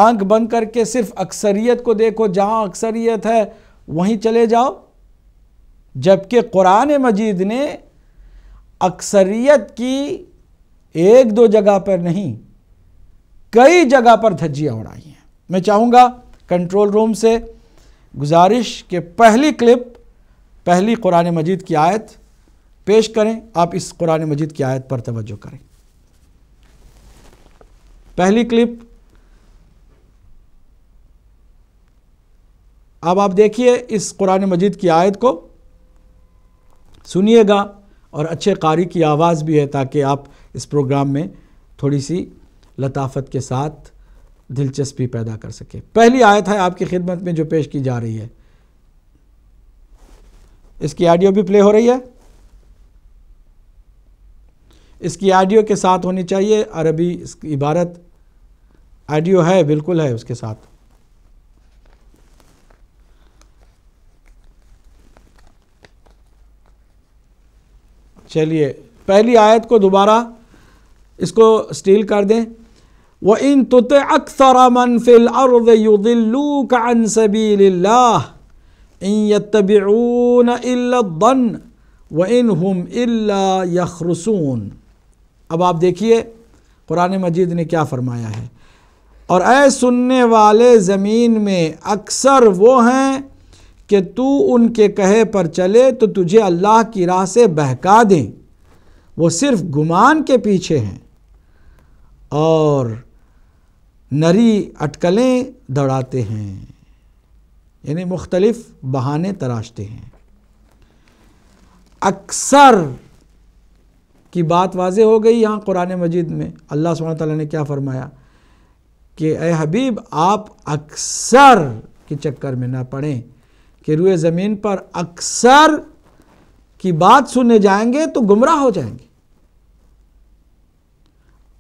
आंख बंद करके सिर्फ अक्सरियत को देखो जहां अक्सरियत है वहीं चले जाओ जबकि कुरान मजीद ने अक्सरियत की एक दो जगह पर नहीं कई जगह पर धज्जियाँ उड़ाई हैं मैं चाहूँगा कंट्रोल रूम से गुजारिश के पहली क्लिप पहली कुरान मजीद की आयत पेश करें आप इस कुरान मजीद की आयत पर तवज्जो करें पहली क्लिप अब आप देखिए इस कुरान मजीद की आयत को सुनिएगा और अच्छे कारी की आवाज़ भी है ताकि आप इस प्रोग्राम में थोड़ी सी लताफत के साथ दिलचस्पी पैदा कर सके पहली आयत है आपकी खिदमत में जो पेश की जा रही है इसकी ऑडियो भी प्ले हो रही है इसकी ऑडियो के साथ होनी चाहिए अरबी इसकी इबारत ऑडियो है बिल्कुल है उसके साथ चलिए पहली आयत को दोबारा इसको स्टील कर दें व इन तुत अक्सर मनफिल अर्द युदिल्लू का अनसबील्ला यतबून इल्लन व इन हम इल्ला यखरसून अब आप देखिए कुरान मजीद ने क्या फ़रमाया है और ऐ सुनने वाले ज़मीन में अक्सर वो हैं कि तू उनके कहे पर चले तो तुझे अल्लाह की राह से बहका दें वो सिर्फ गुमान के पीछे हैं और नरी अटकलें दौड़ाते हैं यानी मुख्तलिफ बहाने तराशते हैं अक्सर की बात वाज हो गई यहाँ कुरान मजीद में अल्लाह सल्ला ताली ने क्या फरमाया कि ए हबीब आप अक्सर के चक्कर में ना पड़ें कि रुए ज़मीन पर अक्सर की बात सुनने जाएंगे तो गुमराह हो जाएंगे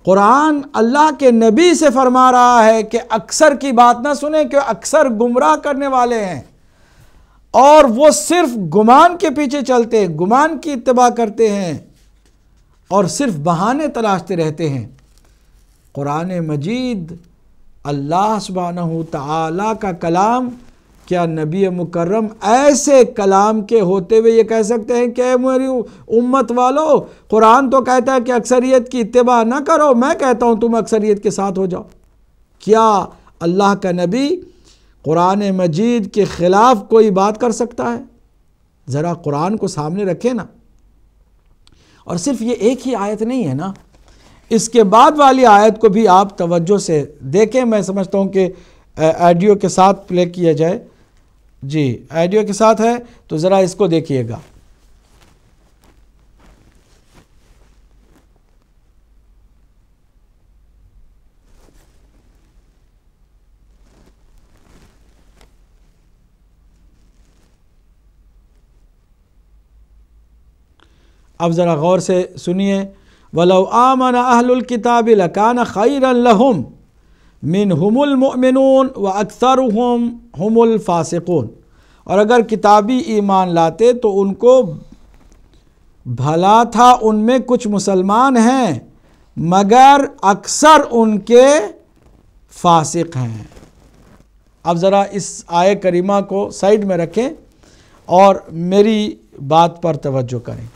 कुरान अल्लाह के नबी से फरमा रहा है कि अक्सर की बात ना सुने कि अक्सर गुमराह करने वाले हैं और वो सिर्फ गुमान के पीछे चलते हैं गुमान की इतबा करते हैं और सिर्फ बहाने तलाशते रहते हैं कुरान मजीद अल्लाह सुबहाना ताला का कलाम क्या नबी मुकर्रम ऐसे कलाम के होते हुए ये कह सकते हैं कि मेरी उम्मत वालों कुरान तो कहता है कि अक्सरियत की इतबा ना करो मैं कहता हूँ तुम अक्सरियत के साथ हो जाओ क्या अल्लाह का नबी कुरान मजीद के ख़िलाफ़ कोई बात कर सकता है ज़रा कुरान को सामने रखे ना और सिर्फ ये एक ही आयत नहीं है ना इसके बाद वाली आयत को भी आप तवज्जो से देखें मैं समझता हूँ कि ऑडियो के साथ प्ले किया जाए जी आइडियो के साथ है तो ज़रा इसको देखिएगा अब ज़रा गौर से सुनिए वलो आमन किताबिल लकान खैर लहम मिन हमुलमिन व अक्सर हम हमुलफ़ासकून और अगर किताबी ईमान लाते तो उनको भला था उनमें कुछ मुसलमान हैं मगर अक्सर उनके फासिक हैं अब ज़रा इस आय करीमा को साइड में रखें और मेरी बात पर तवज्जो करें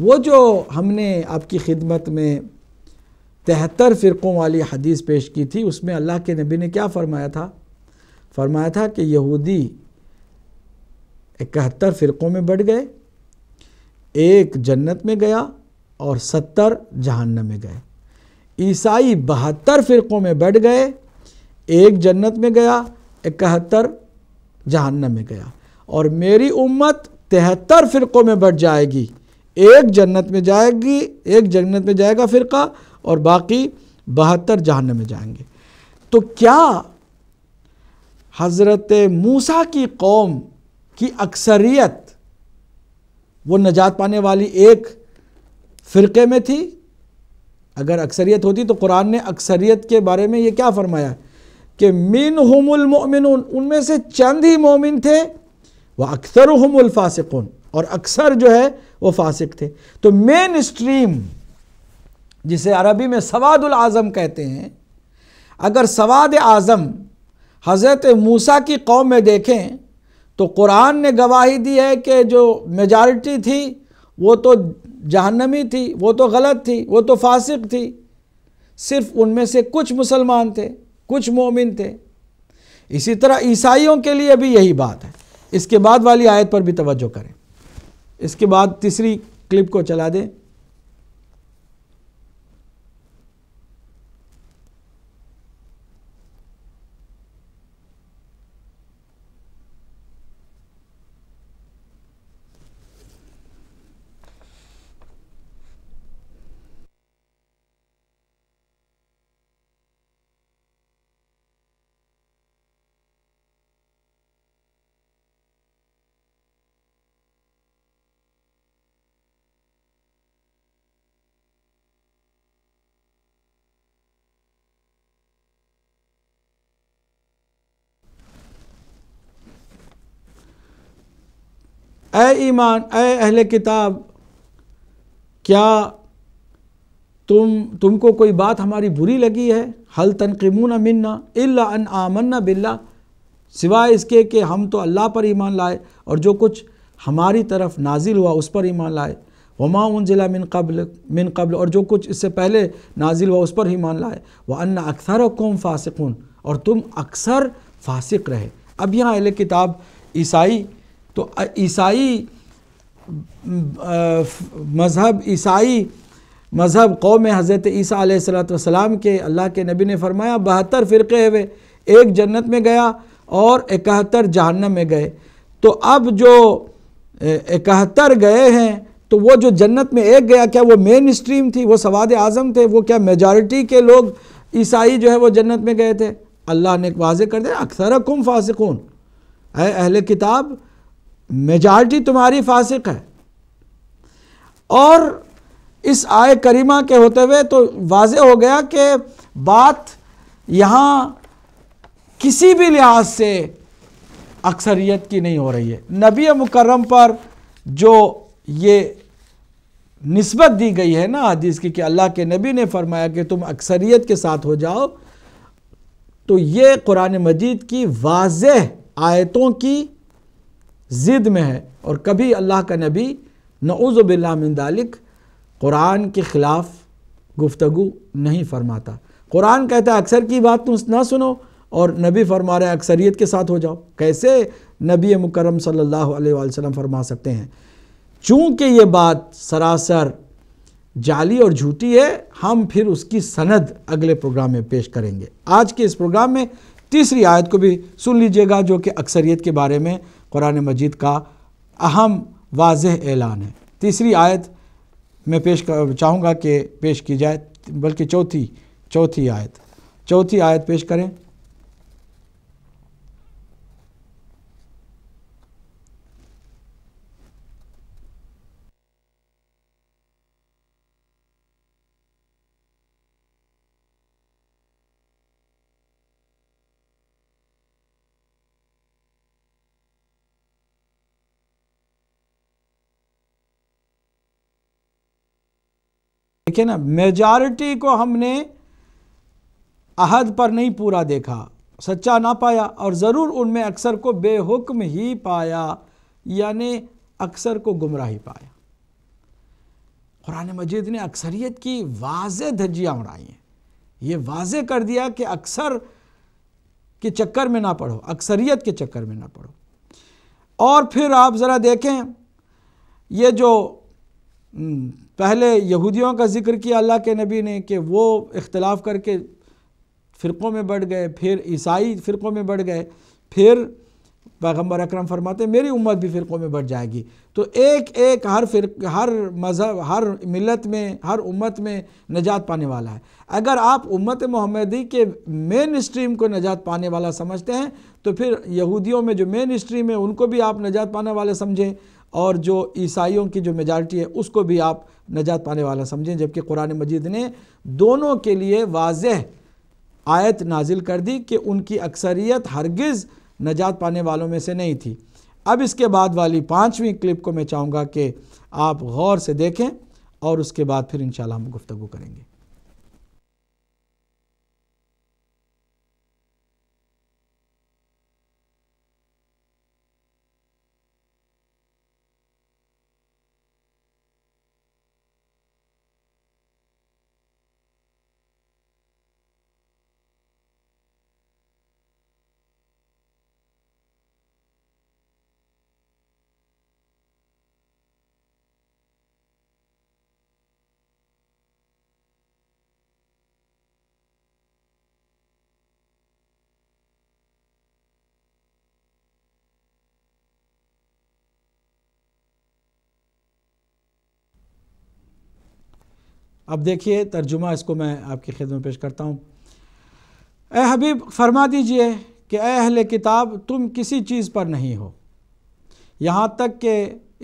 वो जो हमने आपकी खिदमत में तिहत्तर फ़िरक़ों वाली हदीस पेश की थी उसमें अल्लाह के नबी ने क्या फ़रमाया था फरमाया था कि यहूदी इकहत्तर फ़िरक़ों में बढ़ गए एक जन्नत में गया और सत्तर जहन्नम में गए ईसाई बहत्तर फ़िरक़ों में बढ़ गए एक जन्नत में गया इकहत्तर जहन्नम में गया और मेरी उम्मत तिहत्तर फ़िरक़ों में बढ़ जाएगी एक जन्नत में जाएगी एक जन्नत में जाएगा फ़िरका और बाकी बहत्तर जहन में जाएंगे तो क्या हज़रत मूसा की कौम की अक्सरियत वो नजात पाने वाली एक फ़िरके में थी अगर अक्सरियत होती तो कुरान ने अक्सरियत के बारे में ये क्या फरमाया कि मिन हमिन उनमें से चंद ही मोमिन थे वह अक्सर हमल और अक्सर जो है वो फासिक थे तो मेन स्ट्रीम जिसे अरबी में सवादुल आज़म कहते हैं अगर सवाद आज़म हज़रत मूसा की कौम में देखें तो कुरान ने गवाही दी है कि जो मेजॉरिटी थी वो तो जहन्नमी थी वो तो गलत थी वो तो फासिक थी सिर्फ उनमें से कुछ मुसलमान थे कुछ मोमिन थे इसी तरह ईसाइयों के लिए भी यही बात है इसके बाद वाली आयत पर भी तवज्जो करें इसके बाद तीसरी क्लिप को चला दें ए ईमान ए अहल किताब क्या तुम तुमको कोई बात हमारी बुरी लगी है हल तनकमून मन्ना इल्ला अन आमन्ना बिल्ला सिवाय इसके कि हम तो अल्लाह पर ईमान लाए और जो कुछ हमारी तरफ नाजिल हुआ उस पर ईमान लाए वमा उन ज़िला मिन कबल मिन कबल और जो कुछ इससे पहले नाजिल हुआ उस पर ईमान लाए वह अन्ना अक्सर कौम फासिकून और तुम अक्सर फासिक रहे अब यहाँ अहल किताब ईसाई तो ईसाई मज़हब ईसाई मज़हब कौम हज़रत ईसा सलाम के अल्लाह के नबी ने फरमाया बहत्तर फ़िरक़े हुए एक जन्नत में गया और इकहत्तर जहन्नम में गए तो अब जो इकहत्तर गए हैं तो वो जो जन्नत में एक गया क्या वो मेन स्ट्रीम थी वो सवाद आज़म थे वो क्या मेजॉरिटी के लोग ईसाई जो है वो जन्नत में गए थे अल्लाह ने वाज कर दिया अक्सर कुम फासकून अहल किताब मेजॉरिटी तुम्हारी फासिक है और इस आय करीमा के होते हुए तो वाज हो गया कि बात यहाँ किसी भी लिहाज से अक्सरियत की नहीं हो रही है नबी मुकर्रम पर जो ये नस्बत दी गई है ना हदीस की कि अल्लाह के नबी ने फरमाया कि तुम अक्सरियत के साथ हो जाओ तो ये कुरान मजीद की वाज आयतों की ज़िद में है और कभी अल्लाह का नबी नऊज़बिल्लामिनदालिक क़ुरान के ख़िलाफ़ गुफ्तगु नहीं फरमाता क़ुरान कहता है अक्सर की बात तुम ना सुनो और नबी फरमा रहे अक्सरियत के साथ हो जाओ कैसे नबी मुकरम सल्लल्लाहु अलैहि वसल्लम फरमा सकते हैं चूँकि ये बात सरासर जाली और झूठी है हम फिर उसकी सनद अगले प्रोग्राम में पेश करेंगे आज के इस प्रोग्राम में तीसरी आयत को भी सुन लीजिएगा जो कि अक्सरियत के बारे में क़ुरान मजीद का अहम वाज ऐलान है तीसरी आयत मैं पेश चाहूँगा कि पेश की जाए बल्कि चौथी चौथी आयत चौथी आयत पेश करें देखिए ना मेजॉरिटी को हमने अहद पर नहीं पूरा देखा सच्चा ना पाया और ज़रूर उनमें अक्सर को बेहुक्म ही पाया यानि अक्सर को गुमराही पाया कुरान मजीद ने अक्सरियत की वाज धज्जियाँ उड़ाई हैं ये वाज कर दिया कि अक्सर के चक्कर में ना पढ़ो अक्सरियत के चक्कर में ना पढ़ो और फिर आप ज़रा देखें ये जो हम्म, पहले यहूदियों का जिक्र किया अल्लाह के नबी ने कि वो इख्तलाफ करके फ़िरक़ों में बढ़ गए फिर ईसाई फ़िरक़ों में बढ़ गए फिर पैगम्बर अक्रम फरमाते मेरी उम्मत भी फ़िरक़ों में बढ़ जाएगी तो एक एक हर फिर हर मज़हब हर मिलत में हर उम्मत में नजात पाने वाला है अगर आप उम्मत मोहम्मदी के मेन स्ट्रीम को नजात पाने वाला समझते हैं तो फिर यहूदियों में जो मेन स्ट्रीम है उनको भी आप नजात पाने वाले समझें और जो ईसाइयों की जो मेजॉरिटी है उसको भी आप नजात पाने वाला समझें जबकि कुरान मजीद ने दोनों के लिए वाज आयत नाजिल कर दी कि उनकी अक्सरियत हरगिज़ नजात पाने वालों में से नहीं थी अब इसके बाद वाली पाँचवीं क्लिप को मैं चाहूँगा कि आप गौर से देखें और उसके बाद फिर इन हम गुफ्तु करेंगे अब देखिए तर्जुमा इसको मैं आपकी खिदमत पेश करता हूँ ए हबीब फरमा दीजिए कि अहल किताब तुम किसी चीज़ पर नहीं हो यहाँ तक के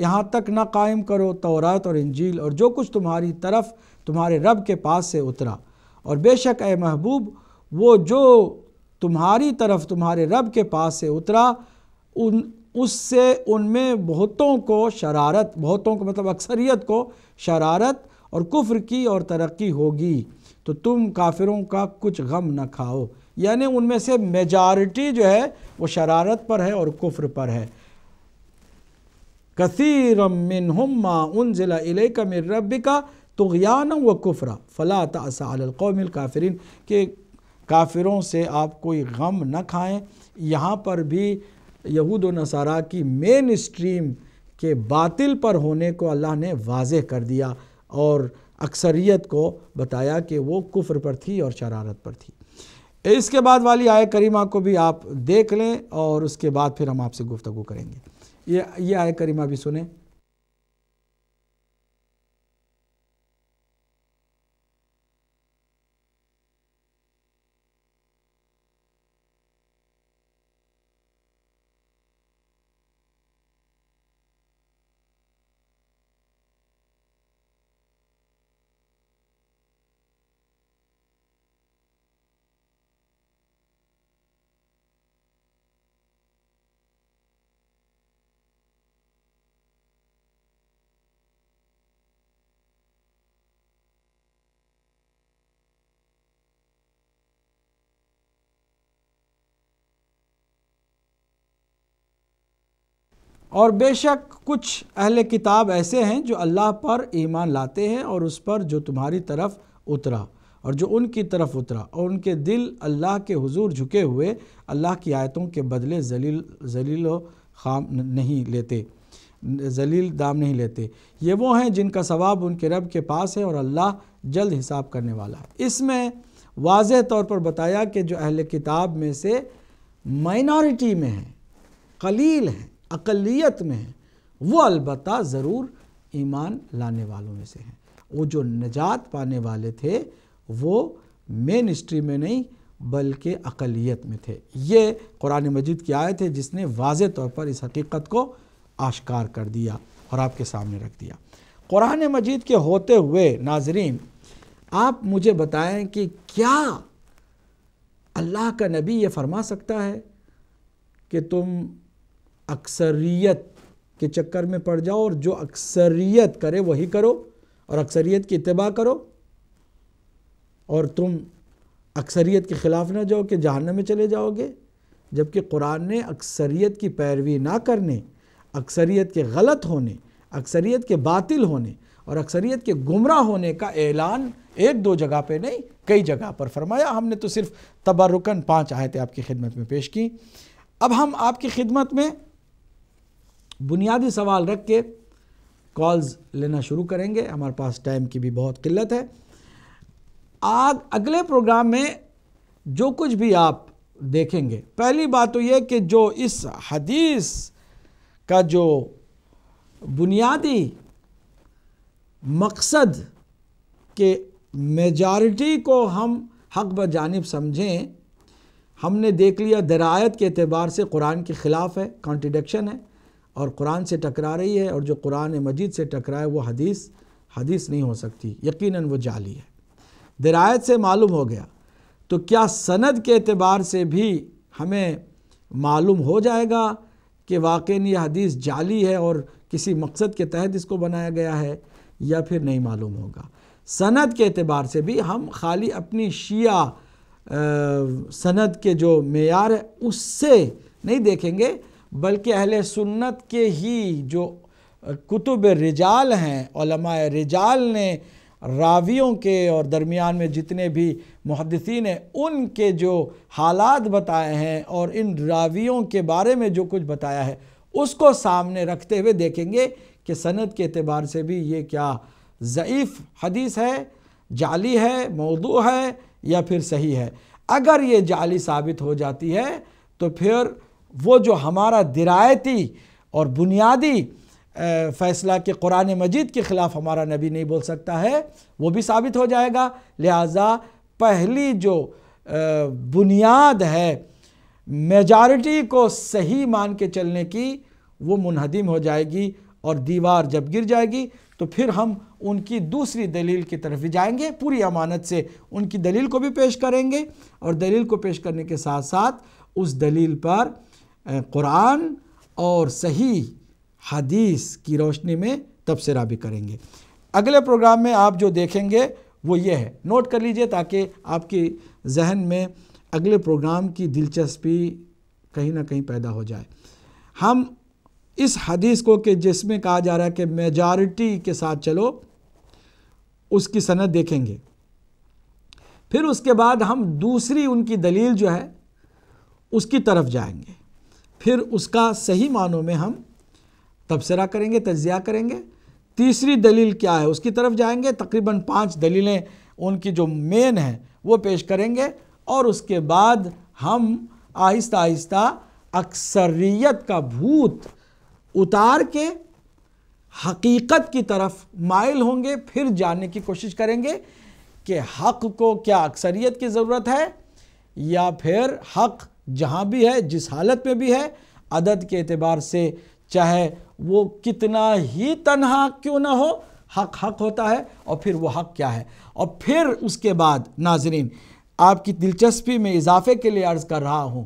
यहाँ तक ना कायम करो तौरात और इंजील और जो कुछ तुम्हारी तरफ तुम्हारे रब के पास से उतरा और बेशक ए महबूब वो जो तुम्हारी तरफ तुम्हारे रब के पास से उतरा उन उससे उनमें बहुतों को शरारत बहुतों को मतलब अक्सरियत को शरारत और कुफ्र की और तरक्की होगी तो तुम काफिरों का कुछ गम न खाओ यानि उनमें से मेजॉरिटी जो है वो शरारत पर है और कुफ्र पर है कसरम मिन उन ज़िला इलेका मिर रबिका तुगयान व कुफरा फ़ला तसालकौमिल काफिरिन के काफिरों से आप कोई गम न खाएं यहाँ पर भी यहूद व नसारा की मेन स्ट्रीम के बातिल पर होने को अल्लाह ने वाज कर दिया और अक्सरियत को बताया कि वो कुफ्र पर थी और शरारत पर थी इसके बाद वाली आय करीमा को भी आप देख लें और उसके बाद फिर हम आपसे गुफ्तु करेंगे ये ये आय करीमा भी सुने और बेशक कुछ अहले किताब ऐसे हैं जो अल्लाह पर ईमान लाते हैं और उस पर जो तुम्हारी तरफ उतरा और जो उनकी तरफ उतरा और उनके दिल अल्लाह के हुजूर झुके हुए अल्लाह की आयतों के बदले जलील जलील खाम नहीं लेते जलील दाम नहीं लेते ये वो हैं जिनका सवाब उनके रब के पास है और अल्लाह जल्द हिसाब करने वाला है इसमें वाज तौर पर बताया कि जो अहल किताब में से माइनॉरिटी में हैं कलील हैं अकलीत में हैं वो अलबत् ज़रूर ईमान लाने वालों में से हैं वो जो नजात पाने वाले थे वो मेन स्ट्रीम में नहीं बल्कि अकलीत में थे ये कुरान मजीद की आयत है जिसने वाज तौर पर इस हकीकत को आश्कार कर दिया और आपके सामने रख दिया कुरान मजीद के होते हुए नाजरीन आप मुझे बताएं कि क्या अल्लाह का नबी ये फरमा सकता है कि तुम अक्सरियत के चक्कर में पड़ जाओ और जो अक्सरियत करे वही करो और अक्सरियत की इतबा करो और तुम अक्सरियत के ख़िलाफ़ ना जाओ कि जहन्नम में चले जाओगे जबकि कुरान ने अक्सरियत की पैरवी ना करने अक्सरियत के गलत होने अक्सरियत के बातिल होने और अक्सरियत के गुमराह होने का ऐलान एक दो जगह पे नहीं कई जगह पर फरमाया हमने तो सिर्फ तबरुकन पांच आयतें आपकी खिदमत में पेश की अब हम आपकी खिदमत में बुनियादी सवाल रख के कॉल्स लेना शुरू करेंगे हमारे पास टाइम की भी बहुत किल्लत है आज अगले प्रोग्राम में जो कुछ भी आप देखेंगे पहली बात तो यह कि जो इस हदीस का जो बुनियादी मकसद के मेजॉरिटी को हम हक ब जानब समझें हमने देख लिया दरायत के अतबार से कुरान के ख़िलाफ़ है कॉन्ट्रडिक्शन है और कुरान से टकरा रही है और जो कुरान मजीद से टकरा है वो हदीस हदीस नहीं हो सकती यकीनन वो जाली है दरायत से मालूम हो गया तो क्या सनद के अतबार से भी हमें मालूम हो जाएगा कि वाक़ यह हदीस जाली है और किसी मकसद के तहत इसको बनाया गया है या फिर नहीं मालूम होगा सनद के अतबार से भी हम खाली अपनी शिया सनद के जो मैार है उससे नहीं देखेंगे बल्कि अहल सुन्नत के ही जो कुतुब रिजाल हैं रिजाल ने रावियों के और दरमियान में जितने भी मुहदसिन हैं उनके जो हालात बताए हैं और इन रावियों के बारे में जो कुछ बताया है उसको सामने रखते हुए देखेंगे कि सनत के अतबार से भी ये क्या ज़ीफ़ हदीस है जाली है मौदू है या फिर सही है अगर ये जाली साबित हो जाती है तो फिर वो जो हमारा दिरायती और बुनियादी फ़ैसला कि कुरान मजीद के ख़िलाफ़ हमारा नबी नहीं बोल सकता है वो भी साबित हो जाएगा लिहाजा पहली जो बुनियाद है मेजॉरिटी को सही मान के चलने की वो मुनहदिम हो जाएगी और दीवार जब गिर जाएगी तो फिर हम उनकी दूसरी दलील की तरफ भी जाएंगे पूरी अमानत से उनकी दलील को भी पेश करेंगे और दलील को पेश करने के साथ साथ उस दलील पर कुरान और सही हदीस की रोशनी में तबसरा भी करेंगे अगले प्रोग्राम में आप जो देखेंगे वो ये है नोट कर लीजिए ताकि आपके जहन में अगले प्रोग्राम की दिलचस्पी कहीं ना कहीं पैदा हो जाए हम इस हदीस को कि जिसमें कहा जा रहा है कि मेजॉरिटी के साथ चलो उसकी सनत देखेंगे फिर उसके बाद हम दूसरी उनकी दलील जो है उसकी तरफ जाएंगे फिर उसका सही मानों में हम तबसरा करेंगे तजिया करेंगे तीसरी दलील क्या है उसकी तरफ जाएंगे तकरीबन पांच दलीलें उनकी जो मेन है वो पेश करेंगे और उसके बाद हम आहिस्ता आहिस्ता अक्सरियत का भूत उतार के हकीकत की तरफ माइल होंगे फिर जानने की कोशिश करेंगे कि हक को क्या अक्सरियत की ज़रूरत है या फिर हक जहाँ भी है जिस हालत में भी है अदद के अतबार से चाहे वो कितना ही तनहा क्यों ना हो हक हक होता है और फिर वो हक क्या है और फिर उसके बाद नाजरीन आपकी दिलचस्पी में इजाफे के लिए अर्ज़ कर रहा हूँ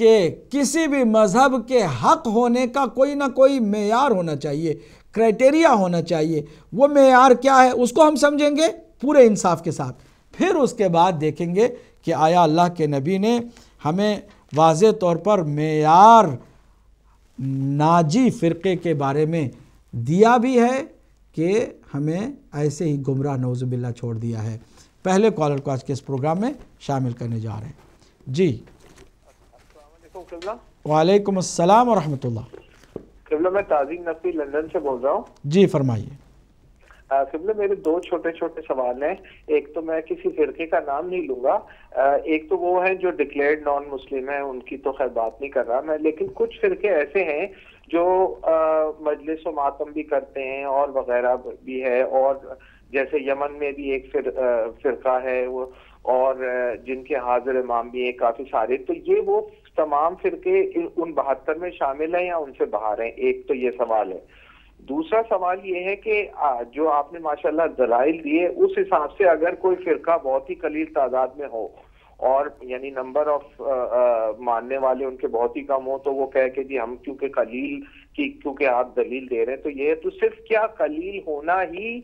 कि किसी भी मज़हब के हक होने का कोई ना कोई मैार होना चाहिए क्राइटेरिया होना चाहिए वो मैार क्या है उसको हम समझेंगे पूरे इंसाफ के साथ फिर उसके बाद देखेंगे कि आया अल्लाह के नबी ने हमें वाज तौर पर मैार नाजी फ़िरक़े के बारे में दिया भी है कि हमें ऐसे ही गुमराह नौजबिल्ला छोड़ दिया है पहले कॉलर को आज के इस प्रोग्राम में शामिल करने जा रहे हैं जी वालेकुम अस्सलाम और मैं ताज़ी नफी लंदन से बोल रहा हूँ जी फरमाइए फिर मेरे दो छोटे छोटे सवाल हैं एक तो मैं किसी फिरके का नाम नहीं लूंगा एक तो वो है जो डिक्लेयर्ड नॉन मुस्लिम है उनकी तो खैर बात नहीं कर रहा मैं लेकिन कुछ फिरके ऐसे हैं जो मजलिस मातम भी करते हैं और वगैरह भी है और जैसे यमन में भी एक फिर आ, फिरका है वो और जिनके हाजिर इमाम भी हैं काफी सारे तो ये वो तमाम फिरके उन बहत्तर में शामिल हैं या उनसे बाहर हैं एक तो ये सवाल है दूसरा सवाल ये है कि जो आपने माशाल्लाह दलाइल दिए उस हिसाब से अगर कोई फिरका बहुत ही कलील तादाद में हो और यानी नंबर ऑफ मानने वाले उनके बहुत ही कम हो तो वो कह के जी हम क्योंकि कलील की क्योंकि आप दलील दे रहे हैं तो ये तो सिर्फ क्या कलील होना ही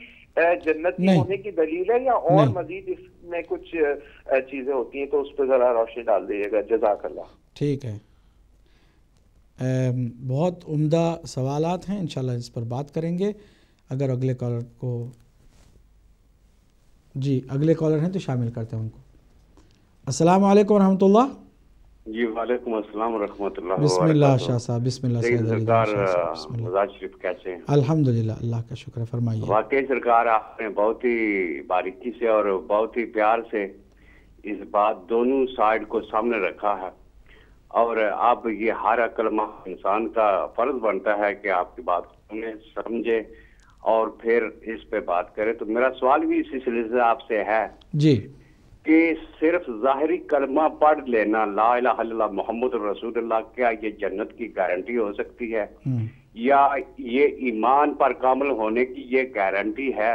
जन्नत होने की दलील है या और मजीद इसमें कुछ चीजें होती हैं तो उस पर जरा रोशनी डाल दीजिएगा जजाकल्ला ठीक है बहुत उम्दा सवाल हैं इन इस पर बात करेंगे अगर अगले कॉलर को जी अगले कॉलर हैं तो शामिल करते हैं उनको अस्सलाम वालेकुम रहमतुल्लाह जी वालेकुम अस्सलाम रहमतुल्लाह बिस्मिल्लाह शाह साहब बिस्मिल्लाह सैयद सरकार मजाज शरीफ कैसे हैं अल्हम्दुलिल्लाह अल्लाह का शुक्र है फरमाइए वाकई सरकार आपने बहुत ही बारीकी से और बहुत ही प्यार से इस बात दोनों साइड को सामने रखा है और अब ये हारा कलमा इंसान का फर्ज बनता है कि आपकी बात सुने समझे और फिर इस पे बात करें तो मेरा सवाल भी इसी सिलसिले आपसे है जी कि सिर्फ जाहरी कलमा पढ़ लेना ला मोहम्मद रसूल क्या ये जन्नत की गारंटी हो सकती है हम्म। या ये ईमान पर कामल होने की ये गारंटी है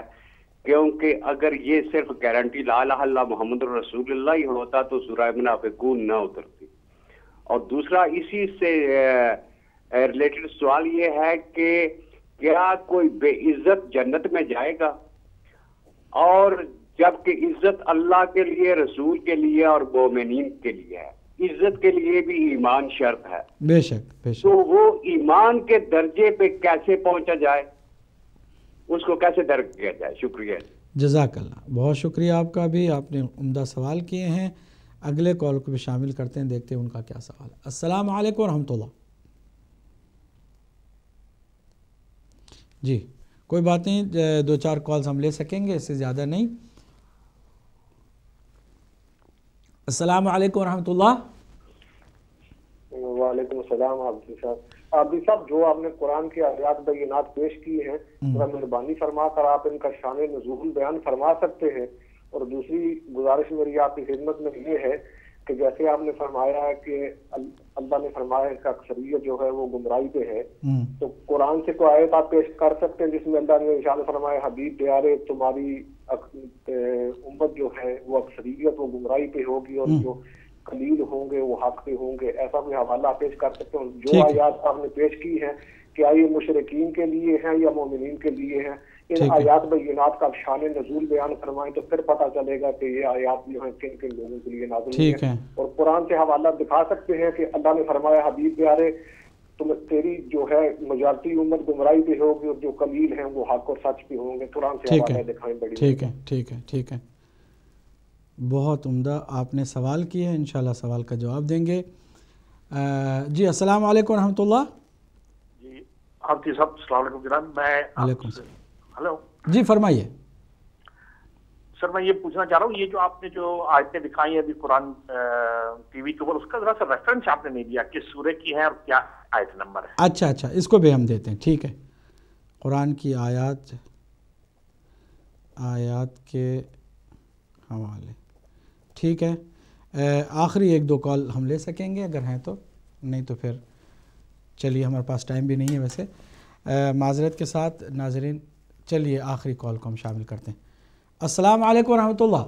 क्योंकि अगर ये सिर्फ गारंटी ला मोहम्मद रसूल ही होता तो सूरह मुनाफिकून न उतरती और दूसरा इसी से रिलेटेड सवाल ये है कि क्या कोई बेइज्जत जन्नत में जाएगा और जबकि इज्जत अल्लाह के लिए रसूल के लिए और बोमिन के लिए है इज्जत के लिए भी ईमान शर्त है बेशक बेशक तो वो ईमान के दर्जे पे कैसे पहुंचा जाए उसको कैसे दर्ज किया जाए शुक्रिया जजाकल्ला बहुत शुक्रिया आपका भी आपने उमदा सवाल किए हैं अगले कॉल को भी शामिल करते हैं देखते हैं उनका क्या सवाल है अस्सलाम वालेकुम रहमतुल्लाह जी कोई बात नहीं दो चार कॉल्स हम ले सकेंगे इससे ज़्यादा नहीं अस्सलाम वालेकुम रहमतुल्लाह वालेकुम सलाम आबिद साहब साहब जो आपने कुरान की आयात बयानात पेश की हैं थोड़ा हम्म। तो मेहरबानी फरमा कर आप इनका शान नजूल बयान फरमा सकते हैं और दूसरी गुजारिश मेरी आपकी खिदमत में ये है कि जैसे आपने फरमाया कि अल्लाह ने फरमाया इसका अक्सरियत जो है वो गुमराही पे है हम्म। तो कुरान से कोई आयत आप पेश कर सकते हैं जिसमें अल्लाह ने इशारा फरमाया हबीब प्यारे तुम्हारी उम्मत जो है वो अक्सरियत वो गुमराही पे होगी और हम्म। जो कलील होंगे वो हक पे होंगे ऐसा कोई हवाला पेश कर सकते हैं जो आयात आपने पेश की है क्या ये मुशरकिन के लिए है या मोमिन के लिए है इन आयात में यूनात का शान नजूल बयान करवाएं तो फिर पता चलेगा कि ये आयात जो है किन किन लोगों के लिए नाजुल है और कुरान से हवाला दिखा सकते हैं कि अल्लाह ने फरमाया हबीब प्यारे तुम तेरी जो है मजारती उम्र गुमराई भी होगी और जो कमील है वो हक और सच भी होंगे कुरान से हवाला दिखाएं बड़ी ठीक है ठीक है ठीक है बहुत उम्दा आपने सवाल किए हैं इंशाल्लाह सवाल का जवाब देंगे आ, जी अस्सलाम वालेकुम रहमतुल्लाह जी आपकी हाँ सब सलाम मैं हेलो जी फरमाइए सर मैं ये पूछना चाह रहा हूँ ये जो आपने जो आयतें दिखाई है अभी कुरान टीवी के ऊपर उसका जरा सा रेफरेंस आपने नहीं दिया किस सूर्य की है और क्या आयत नंबर है अच्छा अच्छा इसको भी हम देते हैं ठीक है कुरान की आयात आयात के हवाले ठीक है आखिरी एक दो कॉल हम ले सकेंगे अगर हैं तो नहीं तो फिर चलिए हमारे पास टाइम भी नहीं है वैसे माजरत के साथ नाजरीन चलिए आखिरी कॉल को हम शामिल करते हैं अस्सलाम वालेकुम रहमतुल्लाह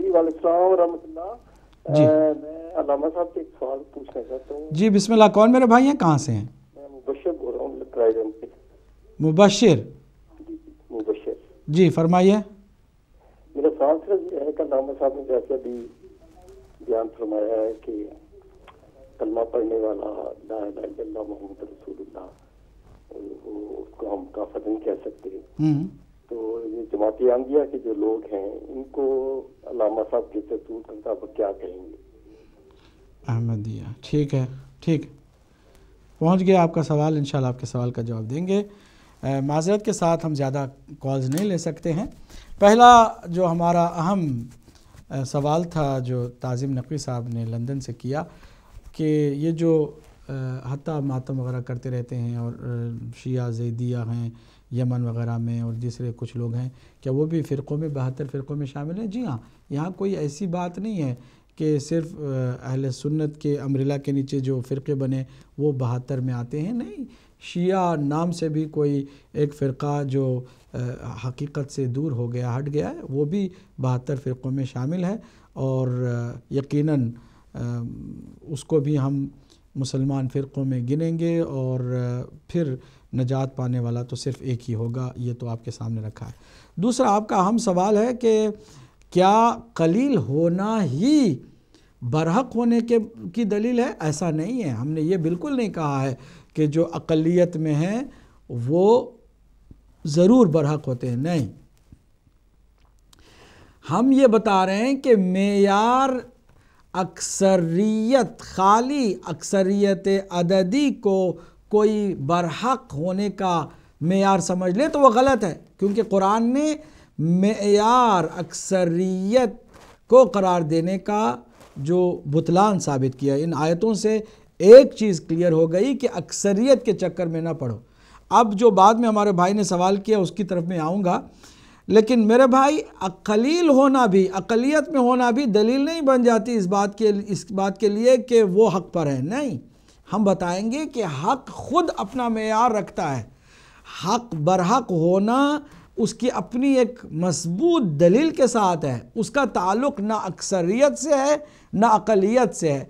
जी वालेकुम जी मैं कौन मेरे भाई हैं कहाँ से हैं मुबशर जी फरमाइए मेरा सवाल सिर्फ ये है कि अलामा साहब ने जैसे भी बयान फरमाया है कि कलमा पढ़ने वाला मोहम्मद रसूलुल्लाह उसको हम काफत नहीं कह सकते हम्म। तो ये जमाती आंदिया के जो लोग हैं इनको अलामा साहब के दस्तूर के मुताबिक क्या कहेंगे अहमदिया ठीक है ठीक पहुंच गया आपका सवाल इन आपके सवाल का जवाब देंगे माजरत के साथ हम ज़्यादा कॉल्स नहीं ले सकते हैं पहला जो हमारा अहम सवाल था जो ताज़िम नकवी साहब ने लंदन से किया कि ये जो हती मातम वगैरह करते रहते हैं और शिया जैदिया हैं यमन वगैरह में और दूसरे कुछ लोग हैं क्या वो भी फ़िरक़ों में बहत्तर फ़िरक़ों में शामिल हैं जी हाँ यहाँ कोई ऐसी बात नहीं है कि सिर्फ अहल सुन्नत के अमरीला के नीचे जो फ़िरक़े बने वो बहत्तर में आते हैं नहीं शिया नाम से भी कोई एक फ़िरका जो हकीकत से दूर हो गया हट गया है वो भी बहत्तर फ़िरक़ों में शामिल है और यकीन उसको भी हम मुसलमान फ़िरक़ों में गिनेंगे और फिर नजात पाने वाला तो सिर्फ़ एक ही होगा ये तो आपके सामने रखा है दूसरा आपका अहम सवाल है कि क्या कलील होना ही बरहक होने के की दलील है ऐसा नहीं है हमने ये बिल्कुल नहीं कहा है कि जो अक़लियत में हैं वो ज़रूर बरहक होते हैं नहीं हम ये बता रहे हैं कि मेयार अक्सरियत खाली अक्सरियत अददी को कोई बरहक होने का मैार समझ ले तो वह गलत है क्योंकि कुरान ने मैार अक्सरियत को करार देने का जो बुतलान साबित किया इन आयतों से एक चीज़ क्लियर हो गई कि अक्सरियत के चक्कर में ना पढ़ो अब जो बाद में हमारे भाई ने सवाल किया उसकी तरफ मैं आऊँगा लेकिन मेरे भाई अकलील होना भी अकलीत में होना भी दलील नहीं बन जाती इस बात के इस बात के लिए कि वो हक पर है नहीं हम बताएंगे कि हक खुद अपना मैार रखता है हक बरहक होना उसकी अपनी एक मजबूत दलील के साथ है उसका ताल्लुक ना अक्सरियत से है ना अकलीत से है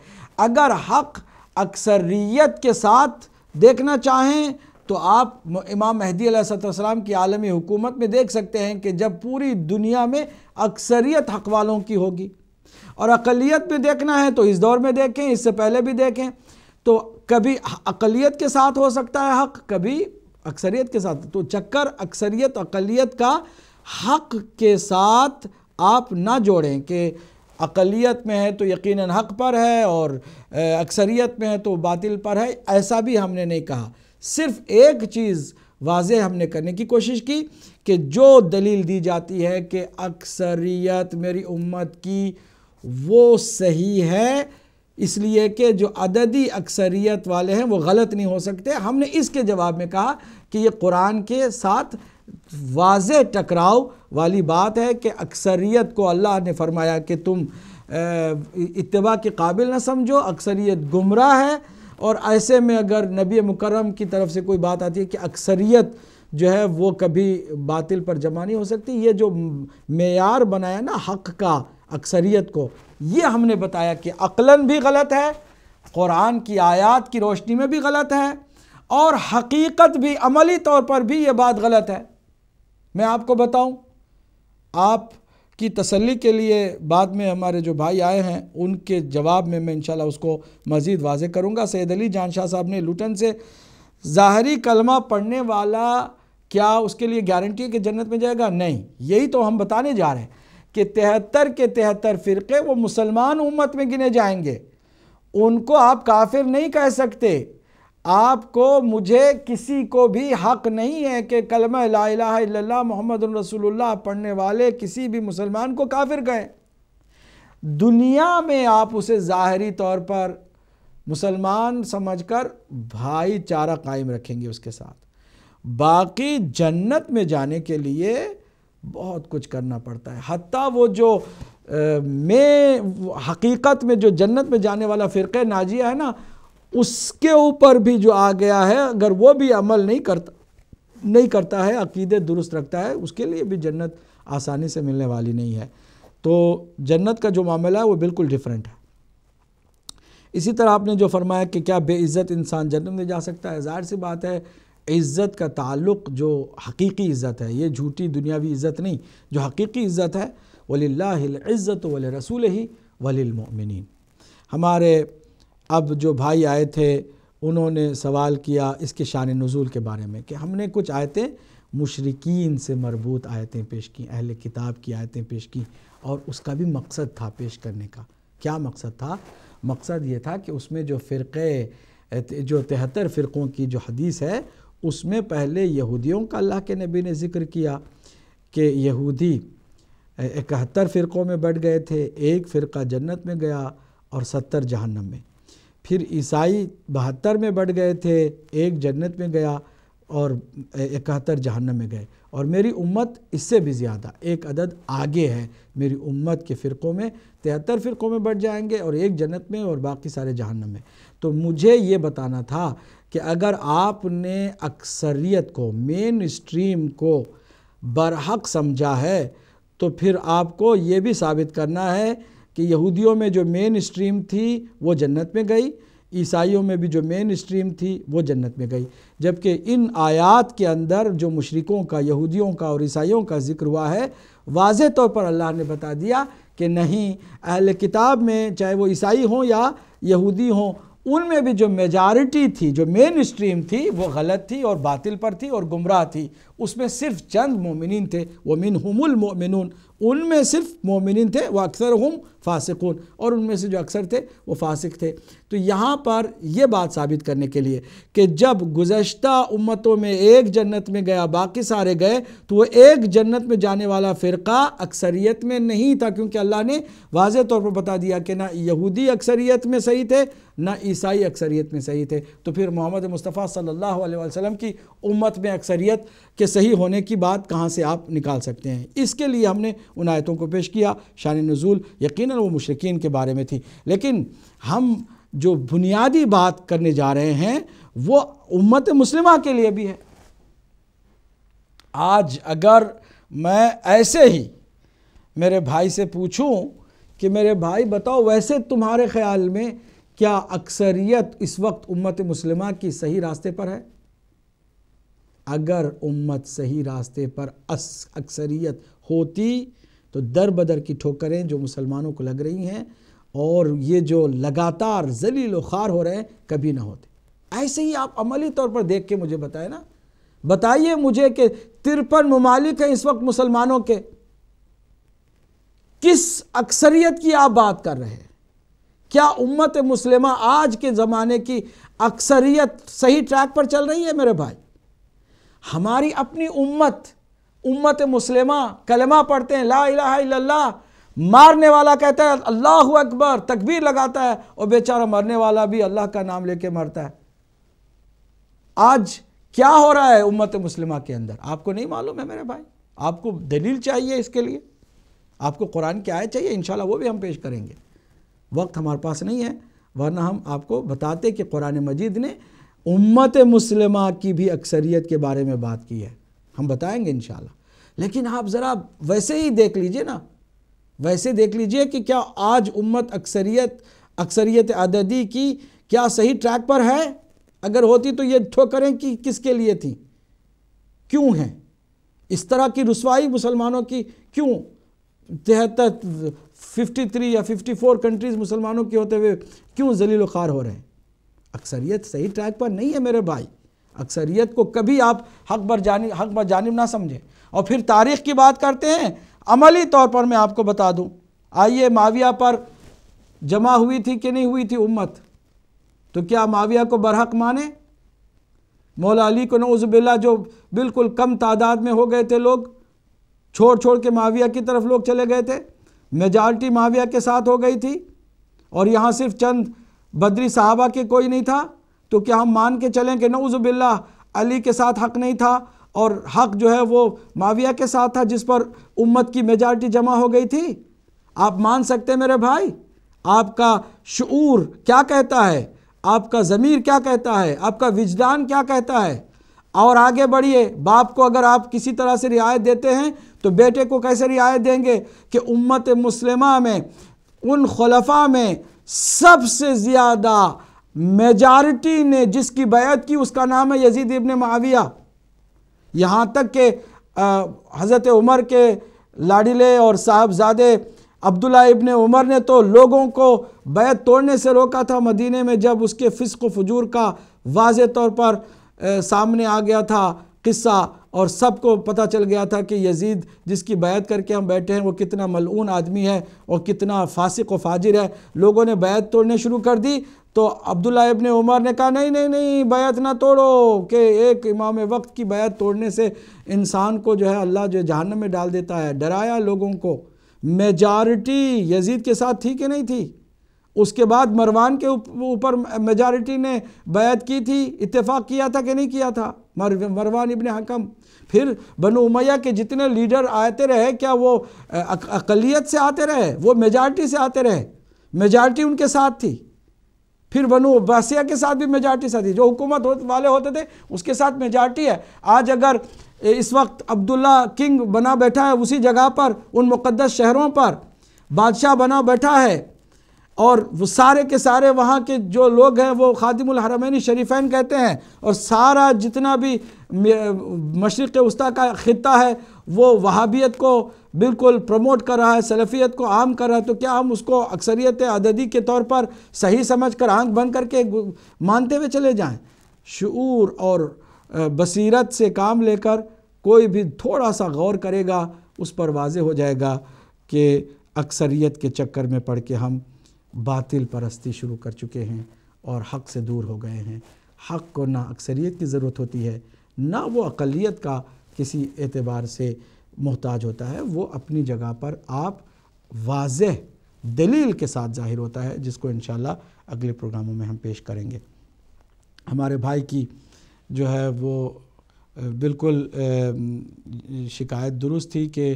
अगर हक अक्सरियत के साथ देखना चाहें तो आप इमाम महदी सलाम की आलमी हुकूमत में देख सकते हैं कि जब पूरी दुनिया में अक्सरियत हक वालों की होगी और अकलियत में देखना है तो इस दौर में देखें इससे पहले भी देखें तो कभी अकलियत के साथ हो सकता है हक कभी अक्सरियत के साथ तो चक्कर अक्सरियत अकलियत का हक के साथ आप ना जोड़ें कि अकलियत में है तो यकीनन हक पर है और अक्सरियत में है तो बातिल पर है ऐसा भी हमने नहीं कहा सिर्फ एक चीज़ वाज हमने करने की कोशिश की कि जो दलील दी जाती है कि अक्सरियत मेरी उम्मत की वो सही है इसलिए कि जो अददी अक्सरियत वाले हैं वो गलत नहीं हो सकते हमने इसके जवाब में कहा कि ये कुरान के साथ वाज टकराव वाली बात है कि अक्सरियत को अल्लाह ने फरमाया कि तुम इतबा के काबिल ना समझो अक्सरियत गुमराह है और ऐसे में अगर नबी मुकरम की तरफ से कोई बात आती है कि अक्सरियत जो है वो कभी बातिल पर जमा नहीं हो सकती ये जो मैार बनाया ना हक का अक्सरियत को ये हमने बताया कि अकलन भी गलत है क़ुरान की आयत की रोशनी में भी गलत है और हकीकत भी अमली तौर पर भी ये बात गलत है मैं आपको बताऊं आप की तसल्ली के लिए बाद में हमारे जो भाई आए हैं उनके जवाब में मैं इंशाल्लाह उसको मज़ीद वाज करूँगा सैद अली जान शाह साहब ने लुटन से ज़ाहरी कलमा पढ़ने वाला क्या उसके लिए गारंटी है कि जन्नत में जाएगा नहीं यही तो हम बताने जा रहे हैं कि तिहत्तर के तिहत्तर फ़िरके वो मुसलमान उम्मत में गिने जाएंगे उनको आप काफिर नहीं कह सकते आपको मुझे किसी को भी हक नहीं है कि कलम ला मोहम्मद रसूलुल्लाह पढ़ने वाले किसी भी मुसलमान को काफिर कहें दुनिया में आप उसे ज़ाहरी तौर पर मुसलमान समझकर भाईचारा कायम रखेंगे उसके साथ बाकी जन्नत में जाने के लिए बहुत कुछ करना पड़ता है हती वो जो मैं हकीकत में जो जन्नत में जाने वाला फ़िरक़ नाजिया है ना उसके ऊपर भी जो आ गया है अगर वो भी अमल नहीं करता नहीं करता है अकीदे दुरुस्त रखता है उसके लिए भी जन्नत आसानी से मिलने वाली नहीं है तो जन्नत का जो मामला है वो बिल्कुल डिफरेंट है इसी तरह आपने जो फरमाया कि क्या बेइज़्ज़त इंसान जन्नत में जा सकता है ज़ाहिर सी बात है इज़्ज़त का ताल्लुक जो हकीकी इज़्ज़त है ये झूठी दुनियावी इज़्ज़त नहीं जो हकीकी इज़्ज़त है वली इज़्ज़त वल रसूल ही वलिलमिन हमारे अब जो भाई आए थे उन्होंने सवाल किया इसके शान नज़ुल के बारे में कि हमने कुछ आयतें मुशरकिन से मरबूत आयतें पेश की अहल किताब की आयतें पेश की और उसका भी मकसद था पेश करने का क्या मकसद था मकसद ये था कि उसमें जो फ़िरक़े जो तिहत्तर फ़िरक़ों की जो हदीस है उसमें पहले यहूदियों का अल्लाह के नबी ने ज़िक्र किया कि यहूदी इकहत्तर फ़िरक़ों में बढ़ गए थे एक फ़िरका जन्नत में गया और सत्तर जहन्नम में फिर ईसाई बहत्तर में बढ़ गए थे एक जन्नत में गया और इकहत्तर जहन्नम में गए और मेरी उम्मत इससे भी ज़्यादा एक अदद आगे है मेरी उम्मत के फ़िरक़ों में तिहत्तर फ़िरक़ों में बढ़ जाएंगे और एक जन्नत में और बाकी सारे जहन्नम में तो मुझे ये बताना था कि अगर आपने अक्सरियत को मेन स्ट्रीम को बरहक समझा है तो फिर आपको ये भी साबित करना है कि यहूदियों में जो मेन स्ट्रीम थी वो जन्नत में गई ईसाइयों में भी जो मेन स्ट्रीम थी वो जन्नत में गई जबकि इन आयात के अंदर जो मशरक़ों का यहूदियों का और ईसाइयों का जिक्र हुआ है वाज तौर पर अल्लाह ने बता दिया कि नहीं अहल किताब में चाहे वो ईसाई हों या यहूदी हों उनमें भी जो मेजॉरिटी थी जो मेन स्ट्रीम थी वो गलत थी और बातिल पर थी और गुमराह थी उसमें सिर्फ चंद मोमिन थे वो मिन हमल उनमें सिर्फ मोमिन थे वह अक्सर हम फासिकून और उनमें से जो अक्सर थे वो फासिक थे तो यहाँ पर यह बात साबित करने के लिए कि जब गुज्त उम्मतों में एक जन्नत में गया बाकी सारे गए तो वह एक जन्नत में जाने वाला फ़िरका अक्सरीत में नहीं था क्योंकि अल्लाह ने वाज तौर पर बता दिया कि ना यहूदी अक्सरीत में सही थे ना ईसाई अक्सरीत में सही थे तो फिर मोहम्मद मुस्तफ़ा सल्ला अलैहि की उम्मत में अक्सरीत के सही होने की बात कहाँ से आप निकाल सकते हैं इसके लिए हमने उन आयतों को पेश किया शान नज़ूल यकीन वो मशरकिन के बारे में थी लेकिन हम जो बुनियादी बात करने जा रहे हैं वो उम्मत मुस्लिमा के लिए भी है आज अगर मैं ऐसे ही मेरे भाई से पूछूं कि मेरे भाई बताओ वैसे तुम्हारे ख्याल में क्या अक्सरियत इस वक्त उम्मत मुस्लिमा की सही रास्ते पर है अगर उम्मत सही रास्ते पर अक्सरियत होती तो दर बदर की ठोकरें जो मुसलमानों को लग रही हैं और ये जो लगातार जलील खार हो रहे हैं कभी ना होते ऐसे ही आप अमली तौर पर देख के मुझे बताए ना बताइए मुझे कि तिरपन ममालिक हैं इस वक्त मुसलमानों के किस अक्सरियत की आप बात कर रहे हैं क्या उम्मत मुस्लिम आज के ज़माने की अक्सरियत सही ट्रैक पर चल रही है मेरे भाई हमारी अपनी उम्मत उम्मत मुसलमा कलमा पढ़ते हैं ला इला मारने वाला कहता है अल्लाह अकबर तकबीर लगाता है और बेचारा मरने वाला भी अल्लाह का नाम लेके मरता है आज क्या हो रहा है उम्मत मुसलमा के अंदर आपको नहीं मालूम है मेरे भाई आपको दलील चाहिए इसके लिए आपको कुरान की आयत चाहिए इन वो भी हम पेश करेंगे वक्त हमारे पास नहीं है वरना हम आपको बताते कि कुरान मजीद ने उम्मत मुसलमा की भी अक्सरियत के बारे में बात की है हम बताएंगे इन लेकिन आप ज़रा वैसे ही देख लीजिए ना वैसे देख लीजिए कि क्या आज उम्मत अक्सरियत अक्सरियत आददी की क्या सही ट्रैक पर है अगर होती तो ये ठोकरें कि किसके लिए थी क्यों हैं इस तरह की रसवाई मुसलमानों की क्यों तिहत्तर फिफ्टी थ्री या फिफ्टी फोर कंट्रीज़ मुसलमानों के होते हुए क्यों जलील खार हो रहे हैं अक्सरियत सही ट्रैक पर नहीं है मेरे भाई अक्सरियत को कभी आप हक बर जानी हक बर जानब ना समझें और फिर तारीख़ की बात करते हैं अमली तौर पर मैं आपको बता दूं आइए माविया पर जमा हुई थी कि नहीं हुई थी उम्मत तो क्या माविया को बरहक माने मौला अली को नौजबिल्ला जो बिल्कुल कम तादाद में हो गए थे लोग छोड़ छोड़ के माविया की तरफ लोग चले गए थे मेजॉरिटी माविया के साथ हो गई थी और यहाँ सिर्फ चंद बद्री साहबा के कोई नहीं था तो क्या हम मान के चलें कि नौज़बिल्ला अली के साथ हक नहीं था और हक जो है वो माविया के साथ था जिस पर उम्मत की मेजॉरिटी जमा हो गई थी आप मान सकते मेरे भाई आपका शूर क्या कहता है आपका ज़मीर क्या कहता है आपका विजदान क्या कहता है और आगे बढ़िए बाप को अगर आप किसी तरह से रियायत देते हैं तो बेटे को कैसे रियायत देंगे कि उम्मत मुस्लिमा में उन खलफा में सबसे ज़्यादा मेजॉरिटी ने जिसकी बैत की उसका नाम है यजीद इबन माविया यहाँ तक के हज़रत उमर के लाडिले और साहबजादे अब्दुल्ला इबन उमर ने तो लोगों को बैत तोड़ने से रोका था मदीने में जब उसके फिसक फजूर का वाज तौर पर सामने आ गया था किस्सा और सबको पता चल गया था कि यजीद जिसकी बैत करके हम बैठे हैं वो कितना मलून आदमी है और कितना फासिक व फाजिर है लोगों ने बैत तोड़ने शुरू कर दी तो अब्दुल्ला इबन उमर ने कहा नहीं नहीं नहीं बैत ना तोड़ो कि एक इमाम वक्त की बैत तोड़ने से इंसान को जो है अल्लाह जो जहन्नम में डाल देता है डराया लोगों को मेजॉरिटी यजीद के साथ थी कि नहीं थी उसके बाद मरवान के ऊपर मेजॉरिटी ने बैत की थी इत्तेफाक किया था कि नहीं किया था मर मरवान इबन हकम फिर बन उमैया के जितने लीडर आते रहे क्या वो अकलीत से आते रहे वो मेजार्टी से आते रहे मेजार्टी उनके साथ थी फिर बनु अब्बासिया के साथ भी मेजार्टी साथ थी जो हुकूमत हो, वाले होते थे उसके साथ मेजार्टी है आज अगर इस वक्त अब्दुल्ला किंग बना बैठा है उसी जगह पर उन मुकदस शहरों पर बादशाह बना बैठा है और वो सारे के सारे वहाँ के जो लोग हैं वो खादिमुल हरमैन शरीफैन कहते हैं और सारा जितना भी मशरक़ वस्ती का ख़त्ता है वो वहाबियत को बिल्कुल प्रमोट कर रहा है सलफ़ियत को आम कर रहा है तो क्या हम उसको अक्सरियत अददी के तौर पर सही समझ कर आँख बंद करके मानते हुए चले जाएँ शूर और बसीरत से काम लेकर कोई भी थोड़ा सा गौर करेगा उस पर वाज हो जाएगा कि अक्सरियत के चक्कर में पढ़ के हम बातिल परस्ती शुरू कर चुके हैं और हक़ से दूर हो गए हैं हक़ को ना अक्सरियत की ज़रूरत होती है ना वो अकलीत का किसी एतबार से मोहताज होता है वो अपनी जगह पर आप वाज दलील के साथ ज़ाहिर होता है जिसको इन अगले प्रोग्रामों में हम पेश करेंगे हमारे भाई की जो है वो बिल्कुल शिकायत दुरुस्त थी कि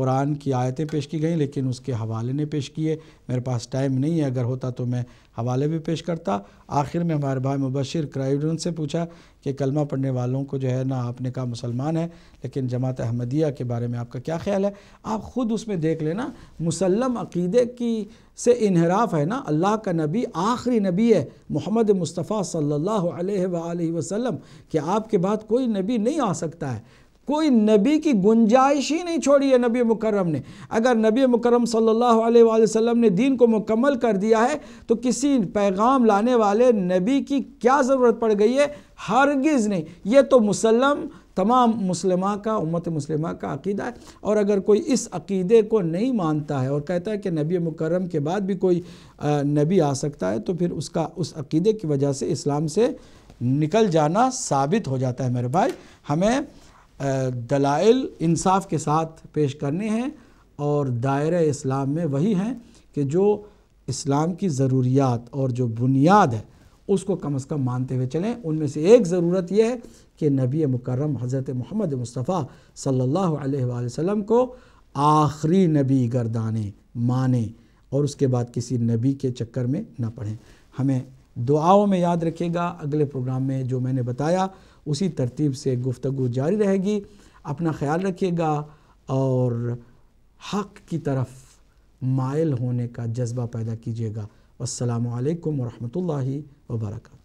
कुरान की आयतें पेश की गई लेकिन उसके हवाले ने पेश किए मेरे पास टाइम नहीं है अगर होता तो मैं हवाले भी पेश करता आखिर में हमारे भाई मुबशर क्राइडन से पूछा कि कलमा पढ़ने वालों को जो है ना आपने कहा मुसलमान है लेकिन जमात अहमदिया के बारे में आपका क्या ख्याल है आप ख़ुद उसमें देख लेना मुसलम अकीदे की से इनहराफ है ना अल्लाह का नबी आखिरी नबी है मोहम्मद मुस्तफ़ा सल्ला वसलम कि आपके बाद कोई नबी नहीं आ सकता है कोई नबी की गुंजाइश ही नहीं छोड़ी है नबी मुकरम ने अगर नबी मुकरम सल्लल्लाहु अलैहि वसल्लम ने दीन को मुकम्मल कर दिया है तो किसी पैगाम लाने वाले नबी की क्या ज़रूरत पड़ गई है हरगिज़ नहीं ये तो मुसलम तमाम मुसलमा का उम्मत मुसलम का अकीदा है और अगर कोई इस अकीदे को नहीं मानता है और कहता है कि नबी मुकरम के बाद भी कोई नबी आ सकता है तो फिर उसका उस अकीदे की वजह से इस्लाम से निकल जाना साबित हो जाता है मेरे भाई हमें दलाइल इंसाफ के साथ पेश करने हैं और दायरे इस्लाम में वही हैं कि जो इस्लाम की ज़रूरियात और जो बुनियाद है उसको कम अज़ कम मानते हुए चलें उनमें से एक ज़रूरत यह है कि नबी मुकर्रम हज़रत मोहम्मद मुस्तफ़ा सल्लल्लाहु अलैहि वसल्लम को आखिरी नबी गर्दाने माने और उसके बाद किसी नबी के चक्कर में ना पढ़ें हमें दुआओं में याद रखेगा अगले प्रोग्राम में जो मैंने बताया उसी तरतीब से गुफ्तु जारी रहेगी अपना ख्याल रखिएगा और हक की तरफ मायल होने का जज्बा पैदा कीजिएगा असलकम वरहमल वर्का